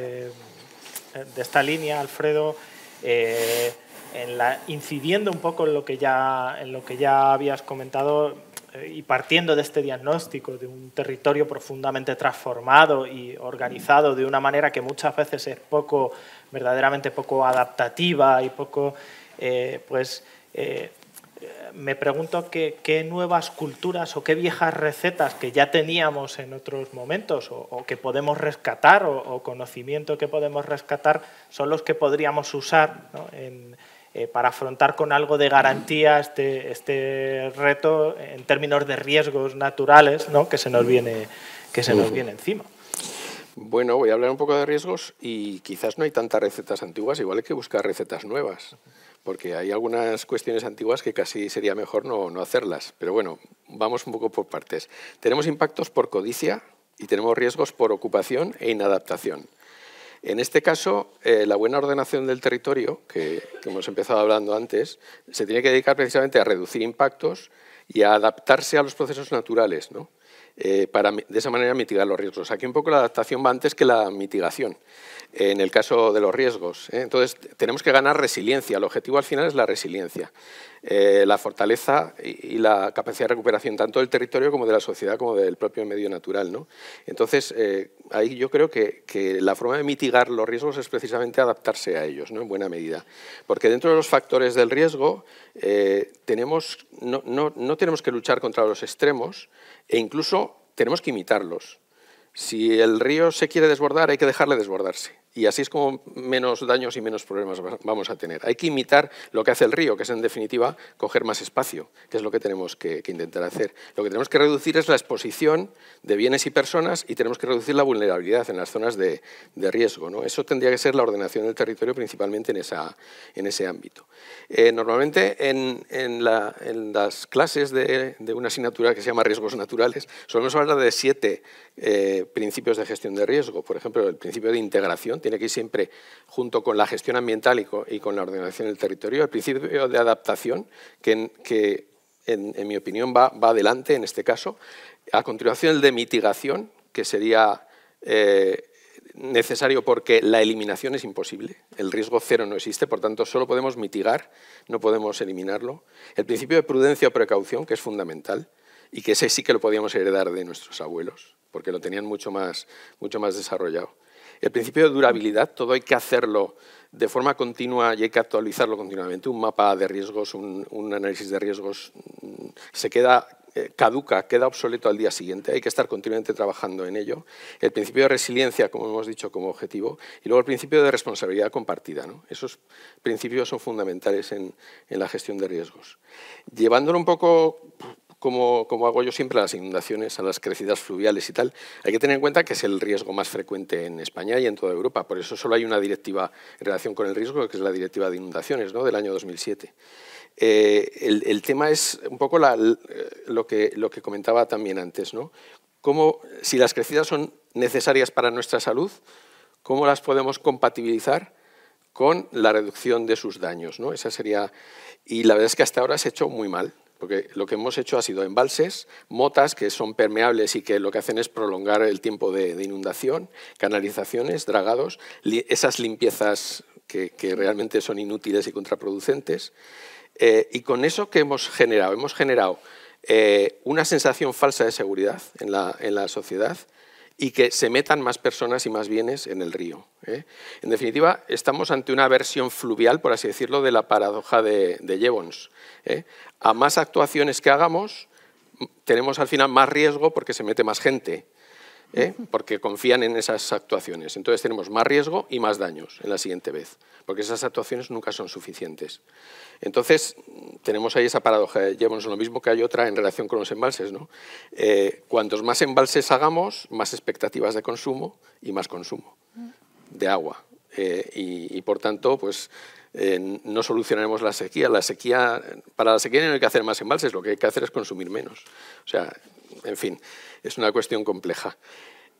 A: de esta línea, Alfredo, en la, incidiendo un poco en lo que ya, en lo que ya habías comentado, y partiendo de este diagnóstico de un territorio profundamente transformado y organizado de una manera que muchas veces es poco, verdaderamente poco adaptativa y poco, eh, pues, eh, me pregunto qué nuevas culturas o qué viejas recetas que ya teníamos en otros momentos o, que podemos rescatar o, conocimiento que podemos rescatar son los que podríamos usar en, eh, para afrontar con algo de garantía este, este reto en términos de riesgos naturales ¿no? que se nos viene, que se nos viene encima.
E: Bueno, voy a hablar un poco de riesgos y quizás no hay tantas recetas antiguas, igual hay que buscar recetas nuevas, porque hay algunas cuestiones antiguas que casi sería mejor no, no hacerlas. Pero bueno, vamos un poco por partes. Tenemos impactos por codicia y tenemos riesgos por ocupación e inadaptación. En este caso, eh, la buena ordenación del territorio, que, que hemos empezado hablando antes, se tiene que dedicar precisamente a reducir impactos y a adaptarse a los procesos naturales, ¿no? Eh, para de esa manera mitigar los riesgos. Aquí un poco la adaptación va antes que la mitigación, eh, en el caso de los riesgos. ¿eh? Entonces, tenemos que ganar resiliencia. El objetivo al final es la resiliencia, la fortaleza y, la capacidad de recuperación tanto del territorio como de la sociedad, como del propio medio natural. Entonces, ahí yo creo que, la forma de mitigar los riesgos es precisamente adaptarse a ellos, ¿no? en buena medida. Porque dentro de los factores del riesgo, tenemos, no, no tenemos que luchar contra los extremos, e incluso tenemos que imitarlos. Si el río se quiere desbordar, hay que dejarle desbordarse y así es como menos daños y menos problemas vamos a tener. Hay que imitar lo que hace el río, que es en definitiva coger más espacio, que es lo que tenemos que, intentar hacer. Lo que tenemos que reducir es la exposición de bienes y personas y tenemos que reducir la vulnerabilidad en las zonas de, riesgo. Eso tendría que ser la ordenación del territorio principalmente en, ese ámbito. Eh, normalmente en, las clases de, una asignatura que se llama riesgos naturales solemos hablar de siete eh, principios de gestión de riesgo. Por ejemplo, el principio de integración tiene que ir siempre junto con la gestión ambiental y con, la ordenación del territorio. El principio de adaptación, que, que en, mi opinión va, adelante en este caso. A continuación, el de mitigación, que sería eh, necesario porque la eliminación es imposible. El riesgo cero no existe, por tanto, solo podemos mitigar, no podemos eliminarlo. El principio de prudencia o precaución, que es fundamental, y que ese sí que lo podíamos heredar de nuestros abuelos, porque lo tenían mucho más, mucho más desarrollado. El principio de durabilidad, todo hay que hacerlo de forma continua y hay que actualizarlo continuamente. Un mapa de riesgos, un, análisis de riesgos, mm, se queda eh, caduca, queda obsoleto al día siguiente, hay que estar continuamente trabajando en ello. El principio de resiliencia, como hemos dicho, como objetivo, y luego el principio de responsabilidad compartida. Esos principios son fundamentales en, en la gestión de riesgos. Llevándolo un poco como, hago yo siempre a las inundaciones, a las crecidas fluviales y tal, hay que tener en cuenta que es el riesgo más frecuente en España y en toda Europa. Por eso solo hay una directiva en relación con el riesgo, que es la directiva de inundaciones del año 2007. Eh, el, tema es un poco eh, lo, que, comentaba también antes, ¿no? si las crecidas son necesarias para nuestra salud, cómo las podemos compatibilizar con la reducción de sus daños. ¿no? Esa sería, y la verdad es que hasta ahora se ha hecho muy mal. Porque lo que hemos hecho ha sido embalses, motas que son permeables y que lo que hacen es prolongar el tiempo de, inundación, canalizaciones, dragados, esas limpiezas que, realmente son inútiles y contraproducentes. Eh, y con eso que hemos generado, hemos generado eh, una sensación falsa de seguridad en la sociedad, y que se metan más personas y más bienes en el río. ¿eh? En definitiva, estamos ante una versión fluvial, por así decirlo, de la paradoja de, de Jevons. ¿eh? A más actuaciones que hagamos, tenemos al final más riesgo porque se mete más gente. ¿eh? porque confían en esas actuaciones. Entonces tenemos más riesgo y más daños en la siguiente vez, porque esas actuaciones nunca son suficientes. Entonces tenemos ahí esa paradoja, llevamos lo mismo que hay otra en relación con los embalses. ¿no? Eh, cuantos más embalses hagamos, más expectativas de consumo y más consumo de agua. Eh, y, por tanto, pues no solucionaremos la sequía. La sequía. Para la sequía no hay que hacer más embalses, lo que hay que hacer es consumir menos. O sea, en fin es una cuestión compleja.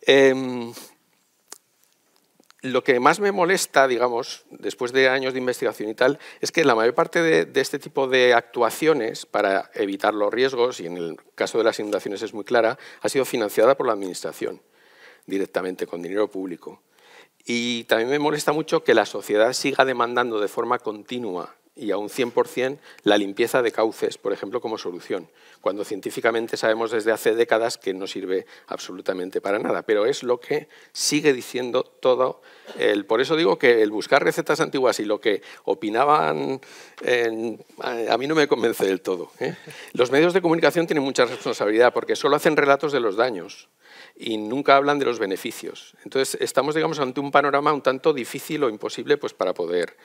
E: Em, lo que más me molesta, digamos, después de años de investigación y tal, es que la mayor parte de, este tipo de actuaciones para evitar los riesgos, y en el caso de las inundaciones es muy clara, ha sido financiada por la Administración directamente, con dinero público. Y también me molesta mucho que la sociedad siga demandando de forma continua y a un 100% la limpieza de cauces, por ejemplo, como solución, cuando científicamente sabemos desde hace décadas que no sirve absolutamente para nada, pero es lo que sigue diciendo todo. El, por eso digo que el buscar recetas antiguas y lo que opinaban a mí no me convence del todo. ¿eh? Los medios de comunicación tienen mucha responsabilidad porque solo hacen relatos de los daños y nunca hablan de los beneficios. Entonces estamos, digamos, ante un panorama un tanto difícil o imposible pues, para poder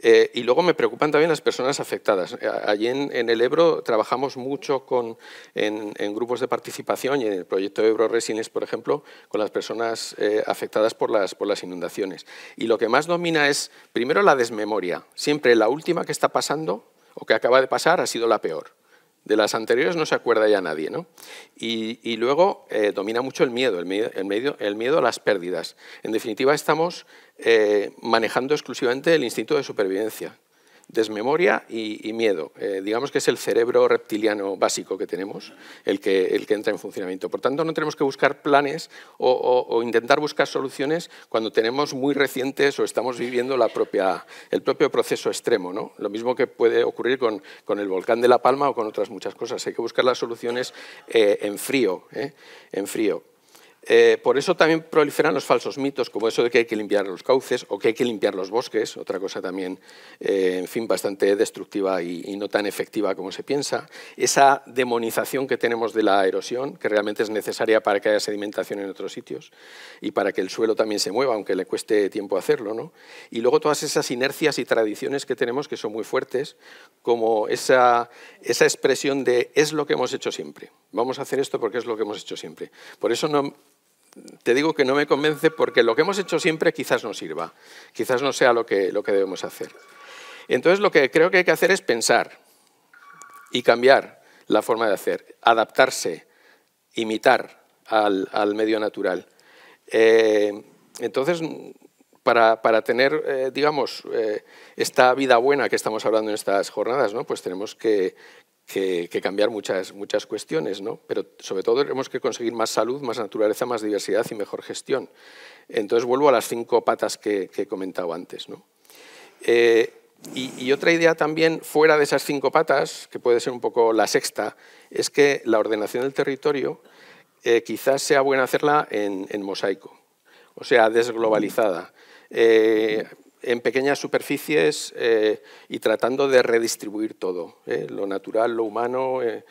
E: eh, y luego me preocupan también las personas afectadas. Eh, allí en, el Ebro trabajamos mucho con, en, grupos de participación y en el proyecto Ebro Resines, por ejemplo, con las personas eh, afectadas por las inundaciones. Y lo que más domina es, primero, la desmemoria. Siempre la última que está pasando o que acaba de pasar ha sido la peor. De las anteriores no se acuerda ya nadie, Y, luego eh, domina mucho el miedo, el miedo, a las pérdidas. En definitiva, estamos eh, manejando exclusivamente el instinto de supervivencia, desmemoria y, miedo. Eh, digamos que es el cerebro reptiliano básico que tenemos, el que, el que entra en funcionamiento. Por tanto, no tenemos que buscar planes o, intentar buscar soluciones cuando tenemos muy recientes o estamos viviendo el propio proceso extremo. ¿no? Lo mismo que puede ocurrir con, el volcán de La Palma o con otras muchas cosas. Hay que buscar las soluciones eh, en frío. ¿eh? en frío. Eh, por eso también proliferan los falsos mitos, como eso de que hay que limpiar los cauces o que hay que limpiar los bosques, otra cosa también, eh, en fin, bastante destructiva y, no tan efectiva como se piensa. Esa demonización que tenemos de la erosión, que realmente es necesaria para que haya sedimentación en otros sitios y para que el suelo también se mueva, aunque le cueste tiempo hacerlo. ¿no? Y luego todas esas inercias y tradiciones que tenemos que son muy fuertes, como esa, esa expresión de es lo que hemos hecho siempre. Vamos a hacer esto porque es lo que hemos hecho siempre. Por eso no te digo que no me convence porque lo que hemos hecho siempre quizás no sirva, quizás no sea lo que, lo que debemos hacer. Entonces lo que creo que hay que hacer es pensar y cambiar la forma de hacer, adaptarse, imitar al, al medio natural. Eh, entonces, para, para tener, eh, digamos, eh, esta vida buena que estamos hablando en estas jornadas, ¿no? pues tenemos que, que, cambiar muchas, muchas cuestiones, ¿no? pero sobre todo tenemos que conseguir más salud, más naturaleza, más diversidad y mejor gestión. Entonces vuelvo a las cinco patas que, he comentado antes. Eh, y, otra idea también, fuera de esas cinco patas, que puede ser un poco la sexta, es que la ordenación del territorio eh, quizás sea buena hacerla en, mosaico, o sea, desglobalizada. Eh, en pequeñas superficies eh, y tratando de redistribuir todo, ¿eh? lo natural, lo humano. Eh,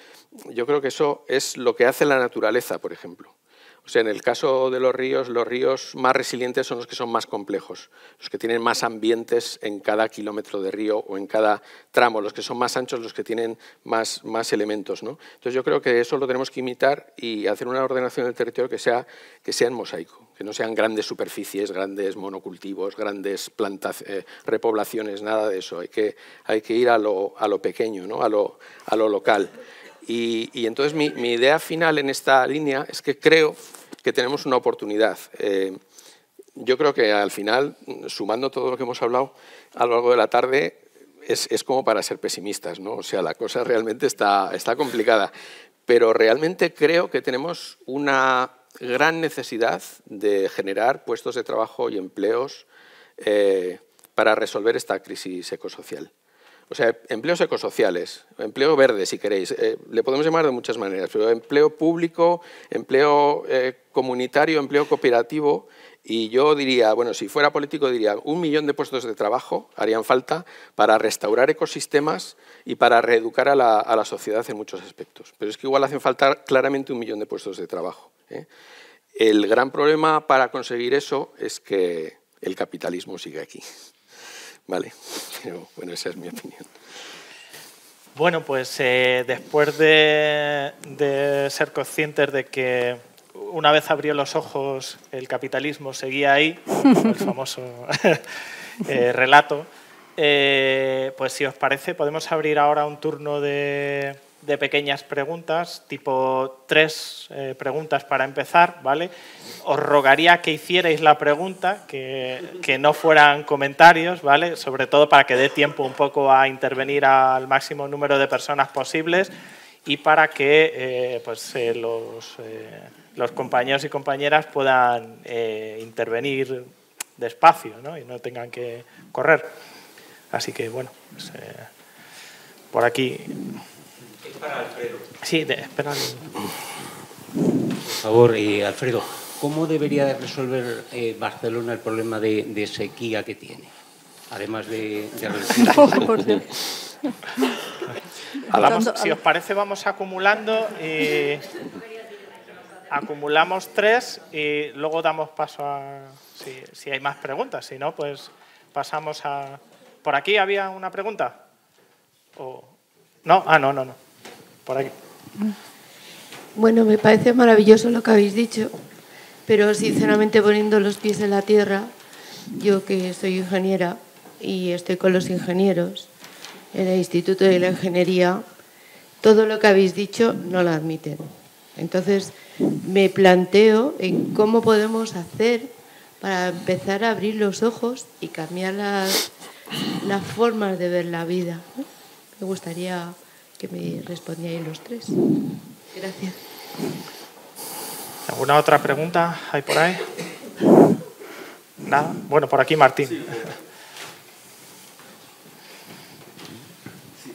E: yo creo que eso es lo que hace la naturaleza, por ejemplo. O sea, en el caso de los ríos, los ríos más resilientes son los que son más complejos, los que tienen más ambientes en cada kilómetro de río o en cada tramo, los que son más anchos, los que tienen más, elementos. Entonces yo creo que eso lo tenemos que imitar y hacer una ordenación del territorio que sea, que en mosaico, que no sean grandes superficies, grandes monocultivos, grandes eh, repoblaciones, nada de eso. Hay que, ir a lo, a lo pequeño, ¿no? a lo local. Y, entonces mi, idea final en esta línea es que creo que tenemos una oportunidad. Eh, yo creo que al final, sumando todo lo que hemos hablado a lo largo de la tarde, es, como para ser pesimistas, ¿no? O sea, la cosa realmente está, está complicada. Pero realmente creo que tenemos una gran necesidad de generar puestos de trabajo y empleos eh, para resolver esta crisis ecosocial. O sea, empleos ecosociales, empleo verde si queréis, eh, le podemos llamar de muchas maneras, pero empleo público, empleo eh, comunitario, empleo cooperativo, y yo diría, bueno, si fuera político diría, un millón de puestos de trabajo harían falta para restaurar ecosistemas y para reeducar a la, sociedad en muchos aspectos. Pero es que igual hacen falta claramente un millón de puestos de trabajo. ¿eh? El gran problema para conseguir eso es que el capitalismo sigue aquí. Vale, pero bueno, esa es mi opinión.
A: Bueno, pues eh, después de, ser conscientes de que una vez abrió los ojos el capitalismo seguía ahí, el famoso eh, relato, eh, pues si os parece podemos abrir ahora un turno de, de pequeñas preguntas, tipo tres eh, preguntas para empezar, ¿vale? Os rogaría que hicierais la pregunta, que, no fueran comentarios, ¿vale? Sobre todo para que dé tiempo un poco a intervenir al máximo número de personas posibles y para que eh, pues, eh, los, compañeros y compañeras puedan intervenir despacio ¿no? y no tengan que correr. Así que, bueno, pues, por aquí... Sí, espera. Por favor, y eh, Alfredo, ¿cómo debería resolver eh, Barcelona el problema de, sequía que tiene? Además de... si os parece, vamos acumulando. y eh, acumulamos tres y luego damos paso a... Si, hay más preguntas, si no, pues pasamos a... ¿Por aquí había una pregunta? ¿O... No, ah, no, no, no.
C: Bueno, me parece maravilloso lo que habéis dicho, pero sinceramente poniendo los pies en la tierra, yo que soy ingeniera y estoy con los ingenieros en el Instituto de la Ingeniería, todo lo que habéis dicho no lo admiten. Entonces, me planteo en cómo podemos hacer para empezar a abrir los ojos y cambiar las formas de ver la vida. Me gustaría que me respondíais los tres. Gracias.
A: ¿Alguna otra pregunta hay por ahí? Nada. Bueno, por aquí Martín. Sí, eh.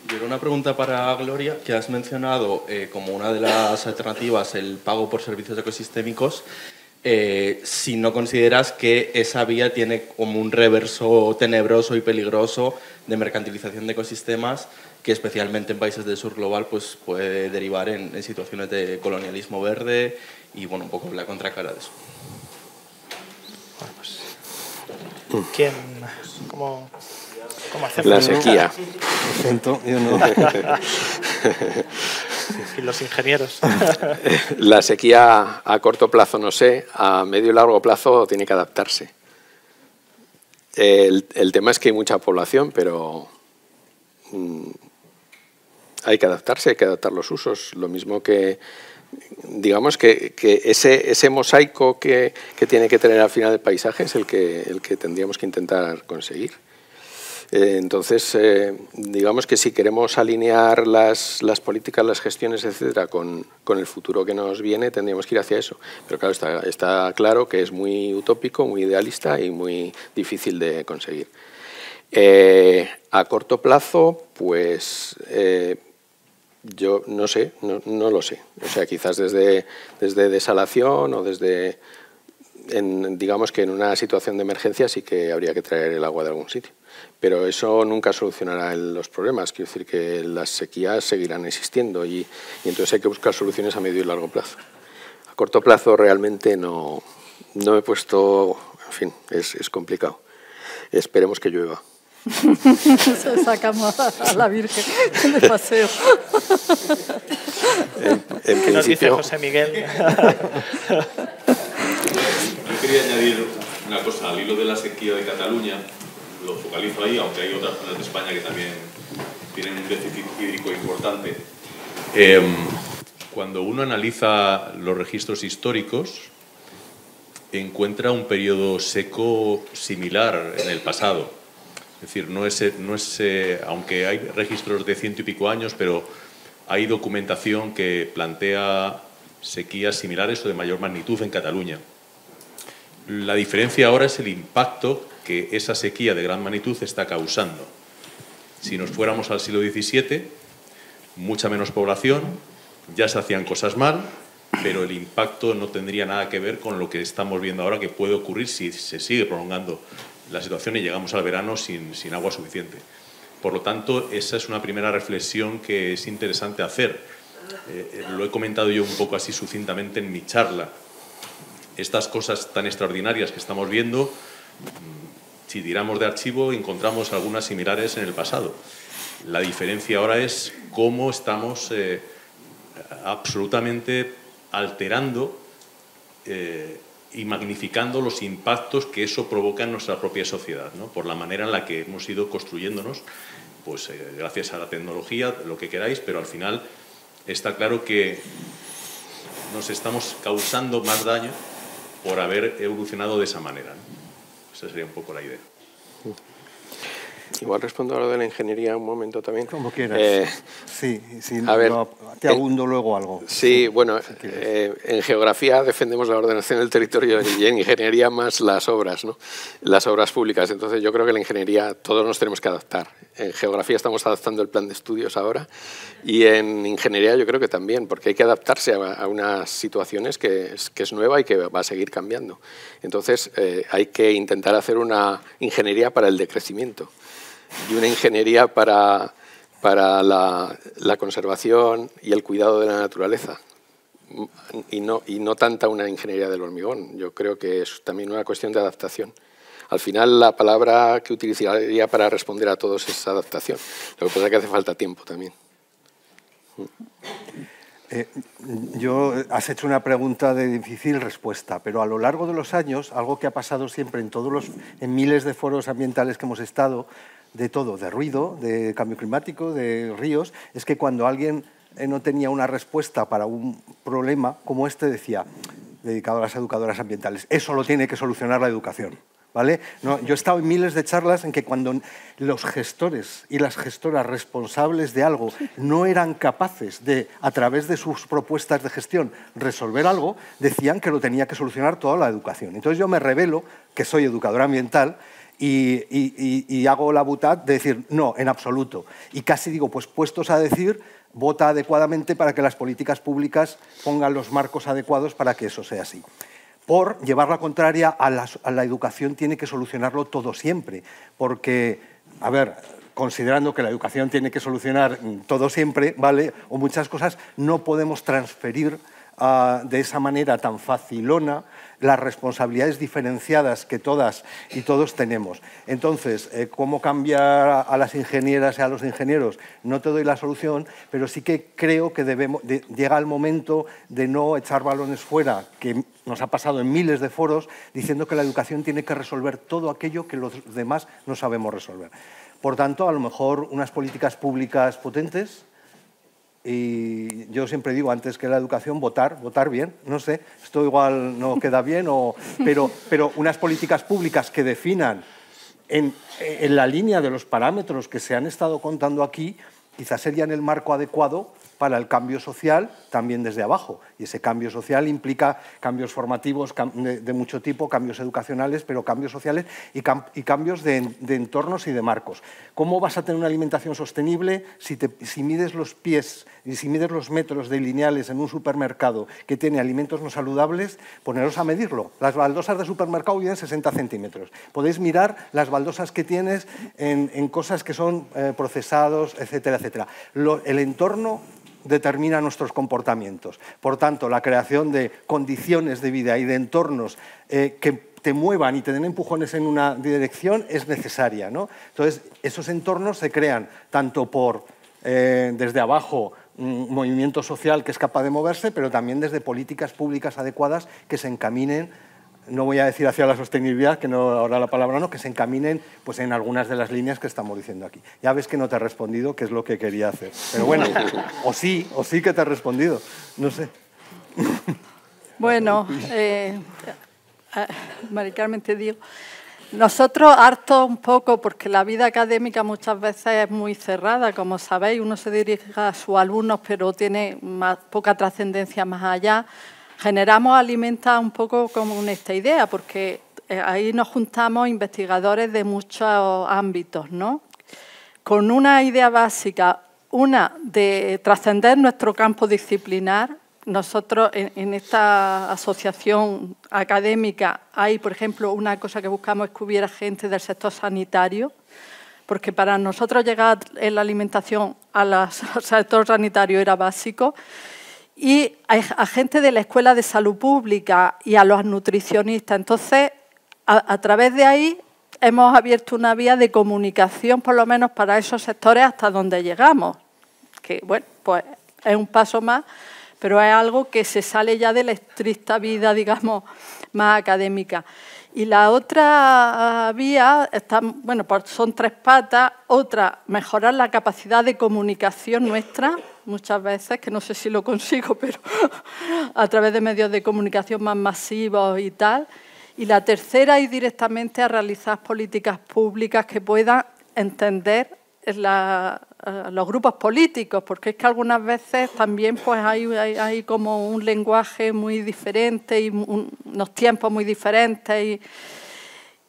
D: yo era una pregunta para Gloria, que has mencionado eh, como una de las alternativas
A: el pago por servicios ecosistémicos. Eh, si no consideras que esa vía tiene como un reverso tenebroso y peligroso de mercantilización de ecosistemas que especialmente en países del sur global pues, puede derivar en, situaciones de colonialismo verde y bueno, un poco la contracara de eso. Pues, ¿Quién? ¿Cómo, cómo La sequía. Lo siento, yo no.
F: y los ingenieros.
E: La sequía a corto plazo no sé, a medio y largo plazo tiene que adaptarse. El, el tema es que hay mucha población, pero mm, hay que adaptarse, hay que adaptar los usos. Lo mismo que, digamos, que, ese, ese, mosaico que, tiene que tener al final el paisaje es el que, el que tendríamos que intentar conseguir. Eh, entonces, eh, digamos que si queremos alinear las, las políticas, las gestiones, etcétera, con, el futuro que nos viene, tendríamos que ir hacia eso. Pero claro, está, está claro que es muy utópico, muy idealista y muy difícil de conseguir. Eh, a corto plazo, pues yo no sé, no, no, lo sé. O sea, quizás desde, desde desalación o desde, digamos que en una situación de emergencia sí que habría que traer el agua de algún sitio. Pero eso nunca solucionará los problemas. Quiero decir que las sequías seguirán existiendo y, y, entonces hay que buscar soluciones a medio y largo plazo. A corto plazo realmente no, no he puesto, en fin, es, es complicado. Esperemos que llueva.
C: Se sacamos a la Virgen de paseo. ¿Qué nos dice
F: José Miguel?
A: Yo
F: quería añadir una cosa al hilo de la sequía de Cataluña. Lo focalizo ahí, aunque hay otras zonas de España que también tienen un déficit hídrico importante. Em, cuando uno analiza los registros históricos, encuentra un periodo seco similar en el pasado. Es decir, no es, no es eh, aunque hay registros de ciento y pico años, pero hay documentación que plantea sequías similares o de mayor magnitud en Cataluña. La diferencia ahora es el impacto que esa sequía de gran magnitud está causando. Si nos fuéramos al siglo XVII, mucha menos población, ya se hacían cosas mal, pero el impacto no tendría nada que ver con lo que estamos viendo ahora que puede ocurrir si se sigue prolongando la situación y llegamos al verano sin, sin agua suficiente. Por lo tanto, esa es una primera reflexión que es interesante hacer. Eh, eh, lo he comentado yo un poco así sucintamente en mi charla. Estas cosas tan extraordinarias que estamos viendo, mm, si tiramos de archivo, encontramos algunas similares en el pasado. La diferencia ahora es cómo estamos eh, absolutamente alterando y magnificando los impactos que eso provoca en nuestra propia sociedad, ¿no? por la manera en la que hemos ido construyéndonos, pues eh, gracias a la tecnología, lo que queráis, pero al final está claro que nos estamos causando más daño por haber evolucionado de esa manera. Esa sería un poco la idea.
E: Igual respondo a lo de la ingeniería un momento también. Como quieras. Eh, sí, a ver, te eh, abundo luego algo. Sí, bueno, eh, en geografía defendemos la ordenación del territorio y en ingeniería más las obras, ¿no? las obras públicas. Entonces yo creo que la ingeniería todos nos tenemos que adaptar. En geografía estamos adaptando el plan de estudios ahora y en ingeniería yo creo que también, porque hay que adaptarse a, a unas situaciones que es, que es nueva y que va a seguir cambiando. Entonces hay que intentar hacer una ingeniería para el decrecimiento y una ingeniería para, para la, conservación y el cuidado de la naturaleza. Y no, y no tanta una ingeniería del hormigón. Yo creo que es también una cuestión de adaptación. Al final, la palabra que utilizaría para responder a todos es adaptación. Lo que pasa es que hace falta tiempo también.
D: Eh, yo has hecho una pregunta de difícil respuesta, pero a lo largo de los años, algo que ha pasado siempre en todos los en miles de foros ambientales que hemos estado, de todo, de ruido, de cambio climático, de ríos, es que cuando alguien eh, no tenía una respuesta para un problema como este, decía, dedicado a las educadoras ambientales, eso lo tiene que solucionar la educación. ¿Vale? yo he estado en miles de charlas en que cuando los gestores y las gestoras responsables de algo no eran capaces de, a través de sus propuestas de gestión, resolver algo, decían que lo tenía que solucionar toda la educación. Entonces yo me revelo que soy educadora ambiental y, hago la butad de decir, no, en absoluto. Y casi digo, pues puestos a decir, vota adecuadamente para que las políticas públicas pongan los marcos adecuados para que eso sea así. Por llevar la contraria a la, educación tiene que solucionarlo todo siempre, porque, a ver, considerando que la educación tiene que solucionar todo siempre, ¿vale? O muchas cosas, no podemos transferir ah, de esa manera tan facilona las responsabilidades diferenciadas que todas y todos tenemos. Entonces, eh, ¿cómo cambiar a las ingenieras y a los ingenieros? No te doy la solución, pero sí que creo que llega el momento de no echar balones fuera, que nos ha pasado en miles de foros, diciendo que la educación tiene que resolver todo aquello que los demás no sabemos resolver. Por tanto, a lo mejor unas políticas públicas potentes, y yo siempre digo, antes que la educación, votar, votar bien, no sé, esto igual no queda bien, o, pero, pero unas políticas públicas que definan en, en, la línea de los parámetros que se han estado contando aquí, quizás serían el marco adecuado para el cambio social también desde abajo. Y ese cambio social implica cambios formativos de, mucho tipo, cambios educacionales, pero cambios sociales y, cambios de, entornos y de marcos. ¿Cómo vas a tener una alimentación sostenible si, mides los pies y si mides los metros de lineales en un supermercado que tiene alimentos no saludables? Poneros a medirlo. Las baldosas de supermercado viven 60 centímetros. Podéis mirar las baldosas que tienes en, cosas que son eh, procesados, etcétera, etcétera. el entorno determina nuestros comportamientos. Por tanto, la creación de condiciones de vida y de entornos eh, que te muevan y te den empujones en una dirección es necesaria. ¿no? Entonces, esos entornos se crean tanto por, eh, desde abajo, un movimiento social que es capaz de moverse, pero también desde políticas públicas adecuadas que se encaminen no voy a decir hacia la sostenibilidad, que no ahora la palabra no, que se encaminen pues, en algunas de las líneas que estamos diciendo aquí. Ya ves que no te he respondido, que es lo que quería hacer. Pero bueno, o sí, o sí que te he respondido, no sé.
C: Bueno, eh, te digo, nosotros harto un poco, porque la vida académica muchas veces es muy cerrada, como sabéis, uno se dirige a sus alumnos, pero tiene poca trascendencia más allá. Generamos Alimenta un poco como esta idea, porque eh, ahí nos juntamos investigadores de muchos ámbitos, ¿no? Con una idea básica, una de trascender nuestro campo disciplinar. Nosotros en, en, esta asociación académica hay, por ejemplo, una cosa que buscamos es que hubiera gente del sector sanitario, porque para nosotros llegar en la alimentación al sector sanitario era básico y a, gente de la Escuela de Salud Pública y a los nutricionistas. Entonces, a, través de ahí hemos abierto una vía de comunicación, por lo menos para esos sectores hasta donde llegamos, que bueno, pues es un paso más, pero es algo que se sale ya de la estricta vida, digamos, más académica. Y la otra vía, bueno, pues son tres patas. Otra, mejorar la capacidad de comunicación nuestra muchas veces, que no sé si lo consigo, pero a través de medios de comunicación más masivos y tal. Y la tercera es directamente a realizar políticas públicas que puedan entender los grupos políticos, porque es que algunas veces también pues hay, hay, como un lenguaje muy diferente y unos tiempos muy diferentes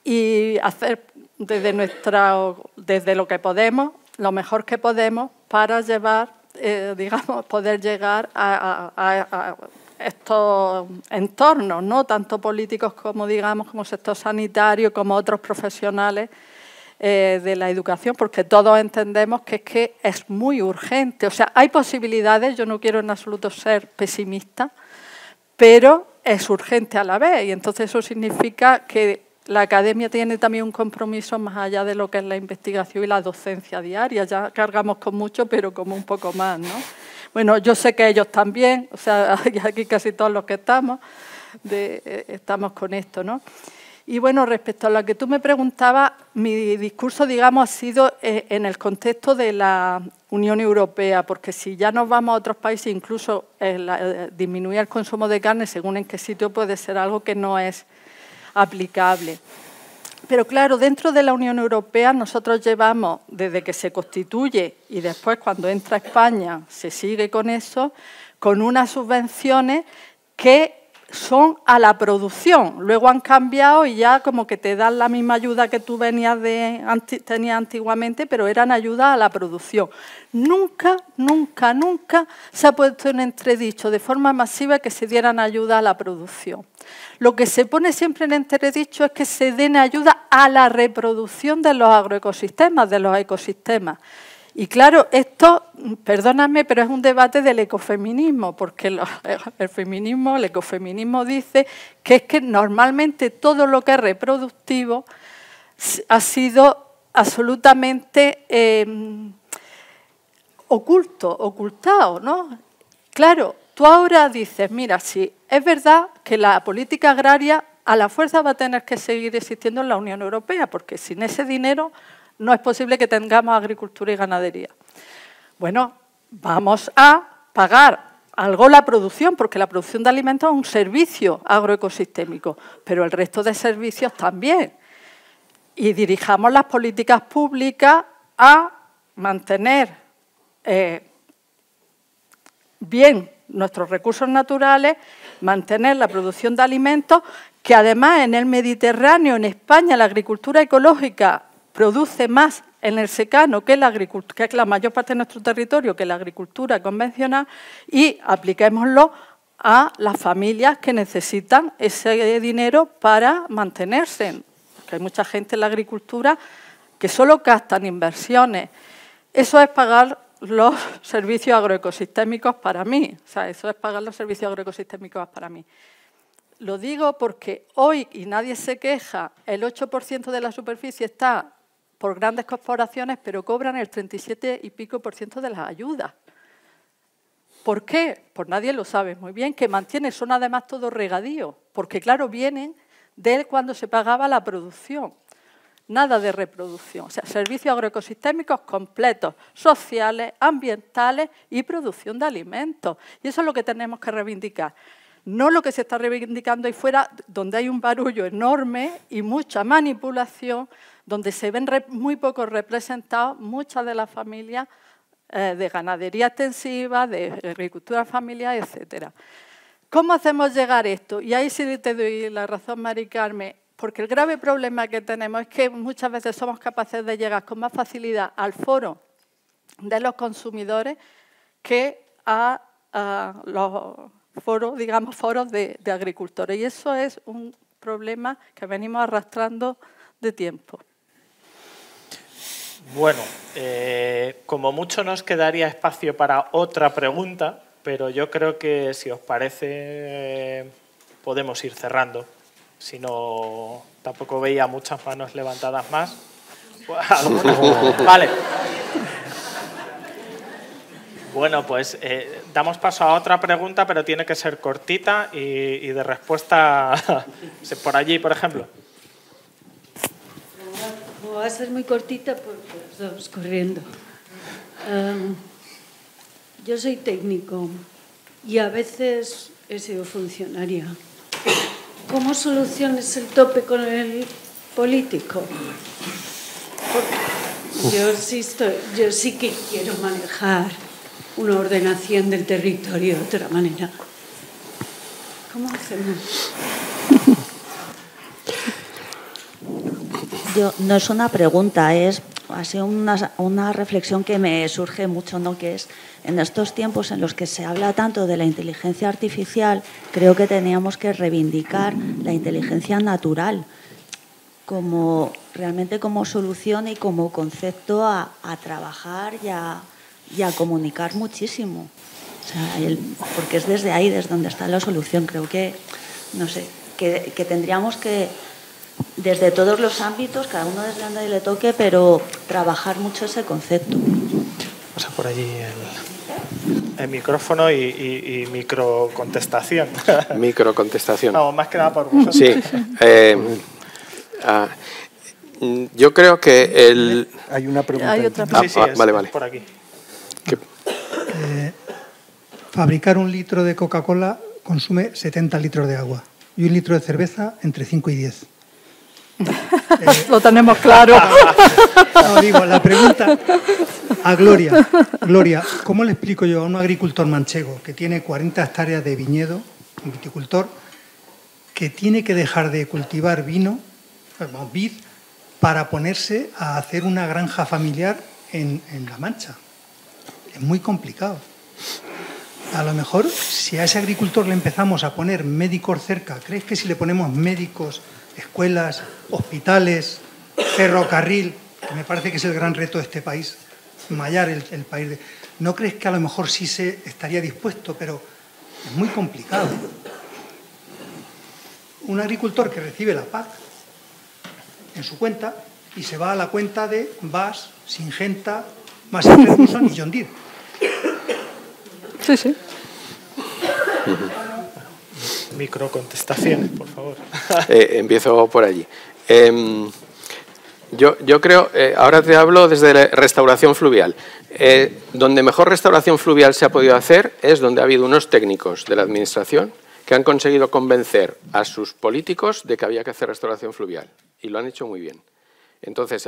C: y, y hacer desde, nuestra, desde lo que podemos, lo mejor que podemos para llevar eh, digamos, poder llegar a, estos entornos, ¿no? tanto políticos como, digamos, como sector sanitario, como otros profesionales eh, de la educación, porque todos entendemos que es que es muy urgente. O sea, hay posibilidades, yo no quiero en absoluto ser pesimista, pero es urgente a la vez y entonces eso significa que la academia tiene también un compromiso más allá de lo que es la investigación y la docencia diaria. Ya cargamos con mucho, pero como un poco más, ¿no? Bueno, yo sé que ellos también, o sea, aquí casi todos los que estamos, eh, estamos con esto, ¿no? Y bueno, respecto a lo que tú me preguntabas, mi discurso, digamos, ha sido eh, en el contexto de la Unión Europea, porque si ya nos vamos a otros países, incluso eh, disminuir el consumo de carne, según en qué sitio, puede ser algo que no es aplicable. Pero claro, dentro de la Unión Europea nosotros llevamos, desde que se constituye y después cuando entra España se sigue con eso, con unas subvenciones que son a la producción. Luego han cambiado y ya como que te dan la misma ayuda que tú venías de, tenías antiguamente, pero eran ayudas a la producción. Nunca, nunca, nunca se ha puesto en entredicho de forma masiva que se dieran ayuda a la producción. Lo que se pone siempre en entredicho es que se den ayuda a la reproducción de los agroecosistemas, de los ecosistemas. Y claro, esto, perdóname, pero es un debate del ecofeminismo, porque el feminismo, el ecofeminismo dice que es que normalmente todo lo que es reproductivo ha sido absolutamente em, oculto, ocultado, ¿no? Claro, tú ahora dices, mira, sí, es verdad que la política agraria a la fuerza va a tener que seguir existiendo en la Unión Europea, porque sin ese dinero no es posible que tengamos agricultura y ganadería. Bueno, vamos a pagar algo la producción, porque la producción de alimentos es un servicio agroecosistémico, pero el resto de servicios también. Y dirijamos las políticas públicas a mantener eh, bien nuestros recursos naturales, mantener la producción de alimentos, que además en el Mediterráneo, en España, la agricultura ecológica produce más en el secano, que, la, que es la mayor parte de nuestro territorio, que la agricultura convencional, y apliquémoslo a las familias que necesitan ese dinero para mantenerse. Porque hay mucha gente en la agricultura que solo gastan inversiones. Eso es pagar los servicios agroecosistémicos para mí. O sea, eso es pagar los servicios agroecosistémicos para mí. Lo digo porque hoy, y nadie se queja, el 8% de la superficie está por grandes corporaciones, pero cobran el 37 y pico por ciento de las ayudas. ¿Por qué? Pues nadie lo sabe muy bien, que mantienen, son además todos regadíos, porque claro, vienen de cuando se pagaba la producción. Nada de reproducción, o sea, servicios agroecosistémicos completos, sociales, ambientales y producción de alimentos. Y eso es lo que tenemos que reivindicar no lo que se está reivindicando ahí fuera, donde hay un barullo enorme y mucha manipulación donde se ven muy poco representados muchas de las familias eh, de ganadería extensiva, de agricultura familiar, etc. ¿Cómo hacemos llegar esto? Y ahí sí te doy la razón, Mari Carmen, porque el grave problema que tenemos es que muchas veces somos capaces de llegar con más facilidad al foro de los consumidores que a, los foros, digamos, foros de agricultores. Y eso es un problema que venimos arrastrando de tiempo.
A: Bueno, eh, como mucho nos quedaría espacio para otra pregunta, pero yo creo que si os parece podemos ir cerrando. Si no, tampoco veía muchas manos levantadas más. vale. Bueno, pues eh, damos paso a otra pregunta, pero tiene que ser cortita y de respuesta por allí, por ejemplo
C: va a ser muy cortita, porque estamos corriendo. yo soy técnico y a veces he sido funcionaria. ¿Cómo soluciones el tope con el político? yo sí, yo sí que quiero manejar una ordenación del territorio de otra manera.
D: ¿Cómo hacemos? no es una pregunta, es una, reflexión que me surge mucho, ¿no? Que es en estos tiempos en los que se habla tanto de la inteligencia artificial, creo que teníamos que reivindicar la inteligencia natural como
C: realmente como solución y como concepto a, trabajar y a, comunicar muchísimo. porque es desde ahí, desde donde está la solución.
D: Creo que, no sé, que tendríamos que desde todos los ámbitos, cada uno desde donde le toque, pero trabajar mucho ese concepto.
A: Pasa por allí el, micrófono y, y, y microcontestación.
E: Microcontestación. no, más
A: que nada por vosotros. Sí. Eh,
E: ah, yo creo que el... Hay una pregunta. Ah, ah, vale, vale. Por aquí.
B: Eh, fabricar un litro de Coca-Cola consume 70 litros de agua y un litro de cerveza entre 5 y 10.
C: Eh, lo tenemos claro. No, digo, la pregunta
B: a Gloria. Gloria, ¿cómo le explico yo a un agricultor manchego que tiene 40 hectáreas de viñedo, un viticultor, que tiene que dejar de cultivar vino, vid, para ponerse a hacer una granja familiar en, en La Mancha? Es muy complicado. A lo mejor, si a ese agricultor le empezamos a poner médicos cerca, ¿crees que si le ponemos médicos escuelas, hospitales, ferrocarril, que me parece que es el gran reto de este país, mallar el, país. ¿No crees que a lo mejor sí se estaría dispuesto, pero es muy complicado? Un agricultor que recibe la PAC en su cuenta y se va a la cuenta de VAS, Singenta, más Ferguson y John Deere.
A: Sí, sí. Microcontestaciones, por favor.
E: Eh, empiezo por allí. Em, yo, yo, creo, eh, ahora te hablo desde restauración fluvial. Eh, donde mejor restauración fluvial se ha podido hacer es donde ha habido unos técnicos de la Administración que han conseguido convencer a sus políticos de que había que hacer restauración fluvial. Y lo han hecho muy bien. Entonces,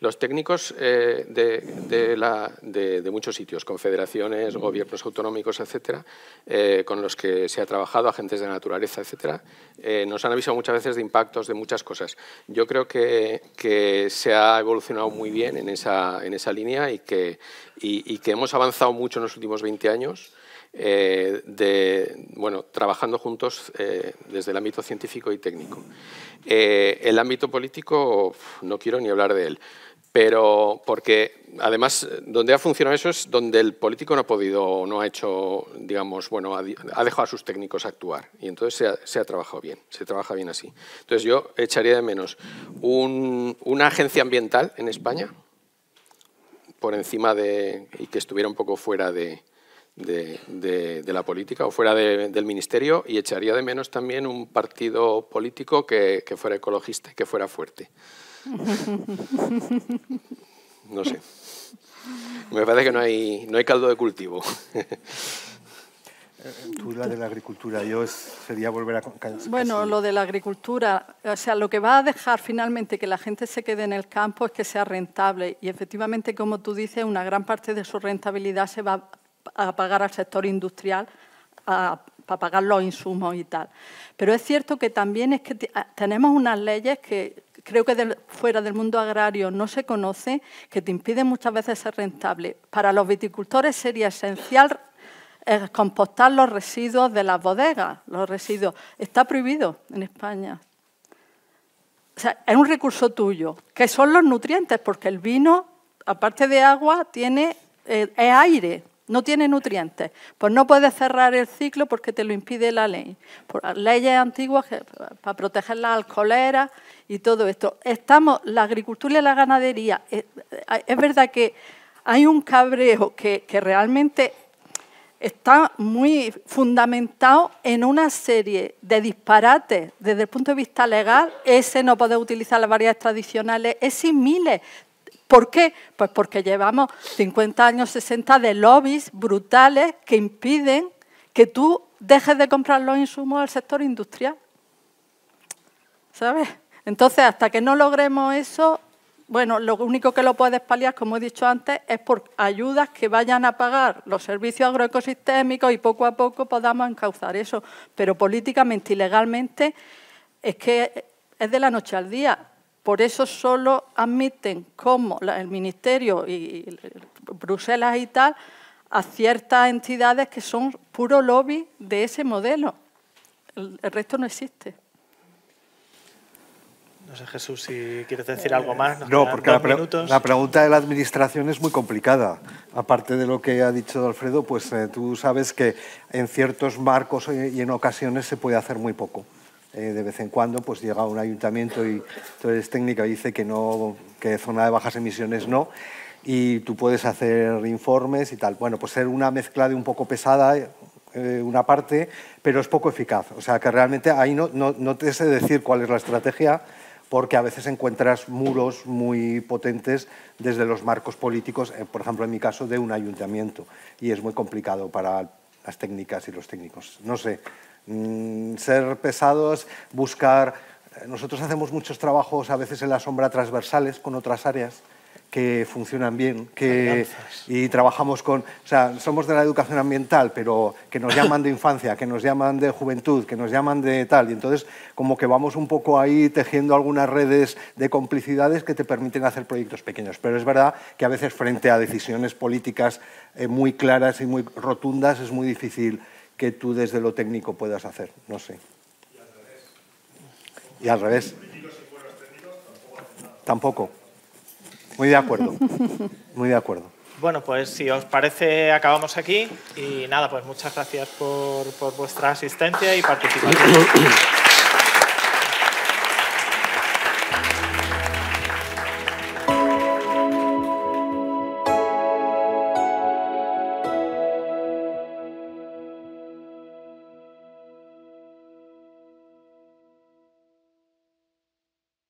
E: los técnicos eh, de, muchos sitios, confederaciones, gobiernos autonómicos, etcétera, eh, con los que se ha trabajado, agentes de naturaleza, etcétera, eh, nos han avisado muchas veces de impactos de muchas cosas. Yo creo que, se ha evolucionado muy bien en esa, línea y que, y que hemos avanzado mucho en los últimos 20 años eh, de, bueno, trabajando juntos eh, desde el ámbito científico y técnico. Eh, el ámbito político no quiero ni hablar de él, pero porque además donde ha funcionado eso es donde el político no ha podido, no ha hecho, digamos, bueno, ha dejado a sus técnicos actuar y entonces se ha, trabajado bien, se trabaja bien así. Entonces yo echaría de menos una agencia ambiental en España por encima de, y que estuviera un poco fuera de, de, la política o fuera del ministerio y echaría de menos también un partido político que, fuera ecologista y que fuera fuerte. No sé. Me parece que no hay, no hay caldo de cultivo. Eh,
D: eh, tú la de la agricultura, yo sería volver a... Bueno,
C: lo de la agricultura, o sea, lo que va a dejar finalmente que la gente se quede en el campo es que sea rentable y efectivamente, como tú dices, una gran parte de su rentabilidad se va a pagar al sector industrial para pagar los insumos y tal. Pero es cierto que también es que ah, tenemos unas leyes que creo que fuera del mundo agrario no se conoce, que te impiden muchas veces ser rentable. Para los viticultores sería esencial eh, compostar los residuos de las bodegas, los residuos. Está prohibido en España. O sea, es un recurso tuyo, que son los nutrientes, porque el vino, aparte de agua, tiene eh, es aire, no tiene nutrientes. Pues no puedes cerrar el ciclo porque te lo impide la ley. Por leyes antiguas para proteger las alcoholeras y todo esto. Estamos, la agricultura y la ganadería, eh, eh, es, verdad que hay un cabreo que, realmente está muy fundamentado en una serie de disparates desde el punto de vista legal. Ese no puede utilizar las variedades tradicionales, sin miles ¿Por qué? Pues porque llevamos 50 años, 60 de lobbies brutales que impiden que tú dejes de comprar los insumos al sector industrial. ¿Sabes? Entonces, hasta que no logremos eso, bueno, lo único que lo puedes paliar, como he dicho antes, es por ayudas que vayan a pagar los servicios agroecosistémicos y poco a poco podamos encauzar eso. Pero políticamente y legalmente es que es de la noche al día. Por eso solo admiten como el Ministerio y Bruselas y tal a ciertas entidades que son puro lobby de ese modelo. El, resto no existe.
A: No sé, Jesús, si quieres decir algo eh, más. no, porque la, pregunta
D: de la administración es muy complicada. Aparte de lo que ha dicho Alfredo, pues eh, tú sabes que en ciertos marcos y en ocasiones se puede hacer muy poco. Eh, de vez en cuando pues llega un ayuntamiento y entonces técnica dice que no, que zona de bajas emisiones no, y tú puedes hacer informes y tal. Bueno, pues ser una mezcla de un poco pesada, eh, una parte, pero es poco eficaz. O sea que realmente ahí no, no, no te sé decir cuál es la estrategia, porque a veces encuentras muros muy potentes desde los marcos políticos, eh, por ejemplo, en mi caso, de un ayuntamiento, y es muy complicado para las técnicas y los técnicos. No sé, Mm, ser pesados, buscar... Eh, nosotros hacemos muchos trabajos a veces en la sombra transversales con otras áreas que funcionan bien, que, y trabajamos con, o sea, somos de la educación ambiental, pero que nos llaman de infancia, que nos llaman de juventud, que nos llaman de tal, y entonces como que vamos un poco ahí tejiendo algunas redes de complicidades que te permiten hacer proyectos pequeños, pero es verdad que a veces frente a decisiones políticas eh, muy claras y muy rotundas es muy difícil que tú desde lo técnico puedas hacer. No sé. Y al revés. Tampoco. Muy de acuerdo. Muy de acuerdo.
A: Bueno, pues si os parece, acabamos aquí. Y nada, pues muchas gracias por, por vuestra asistencia y participación.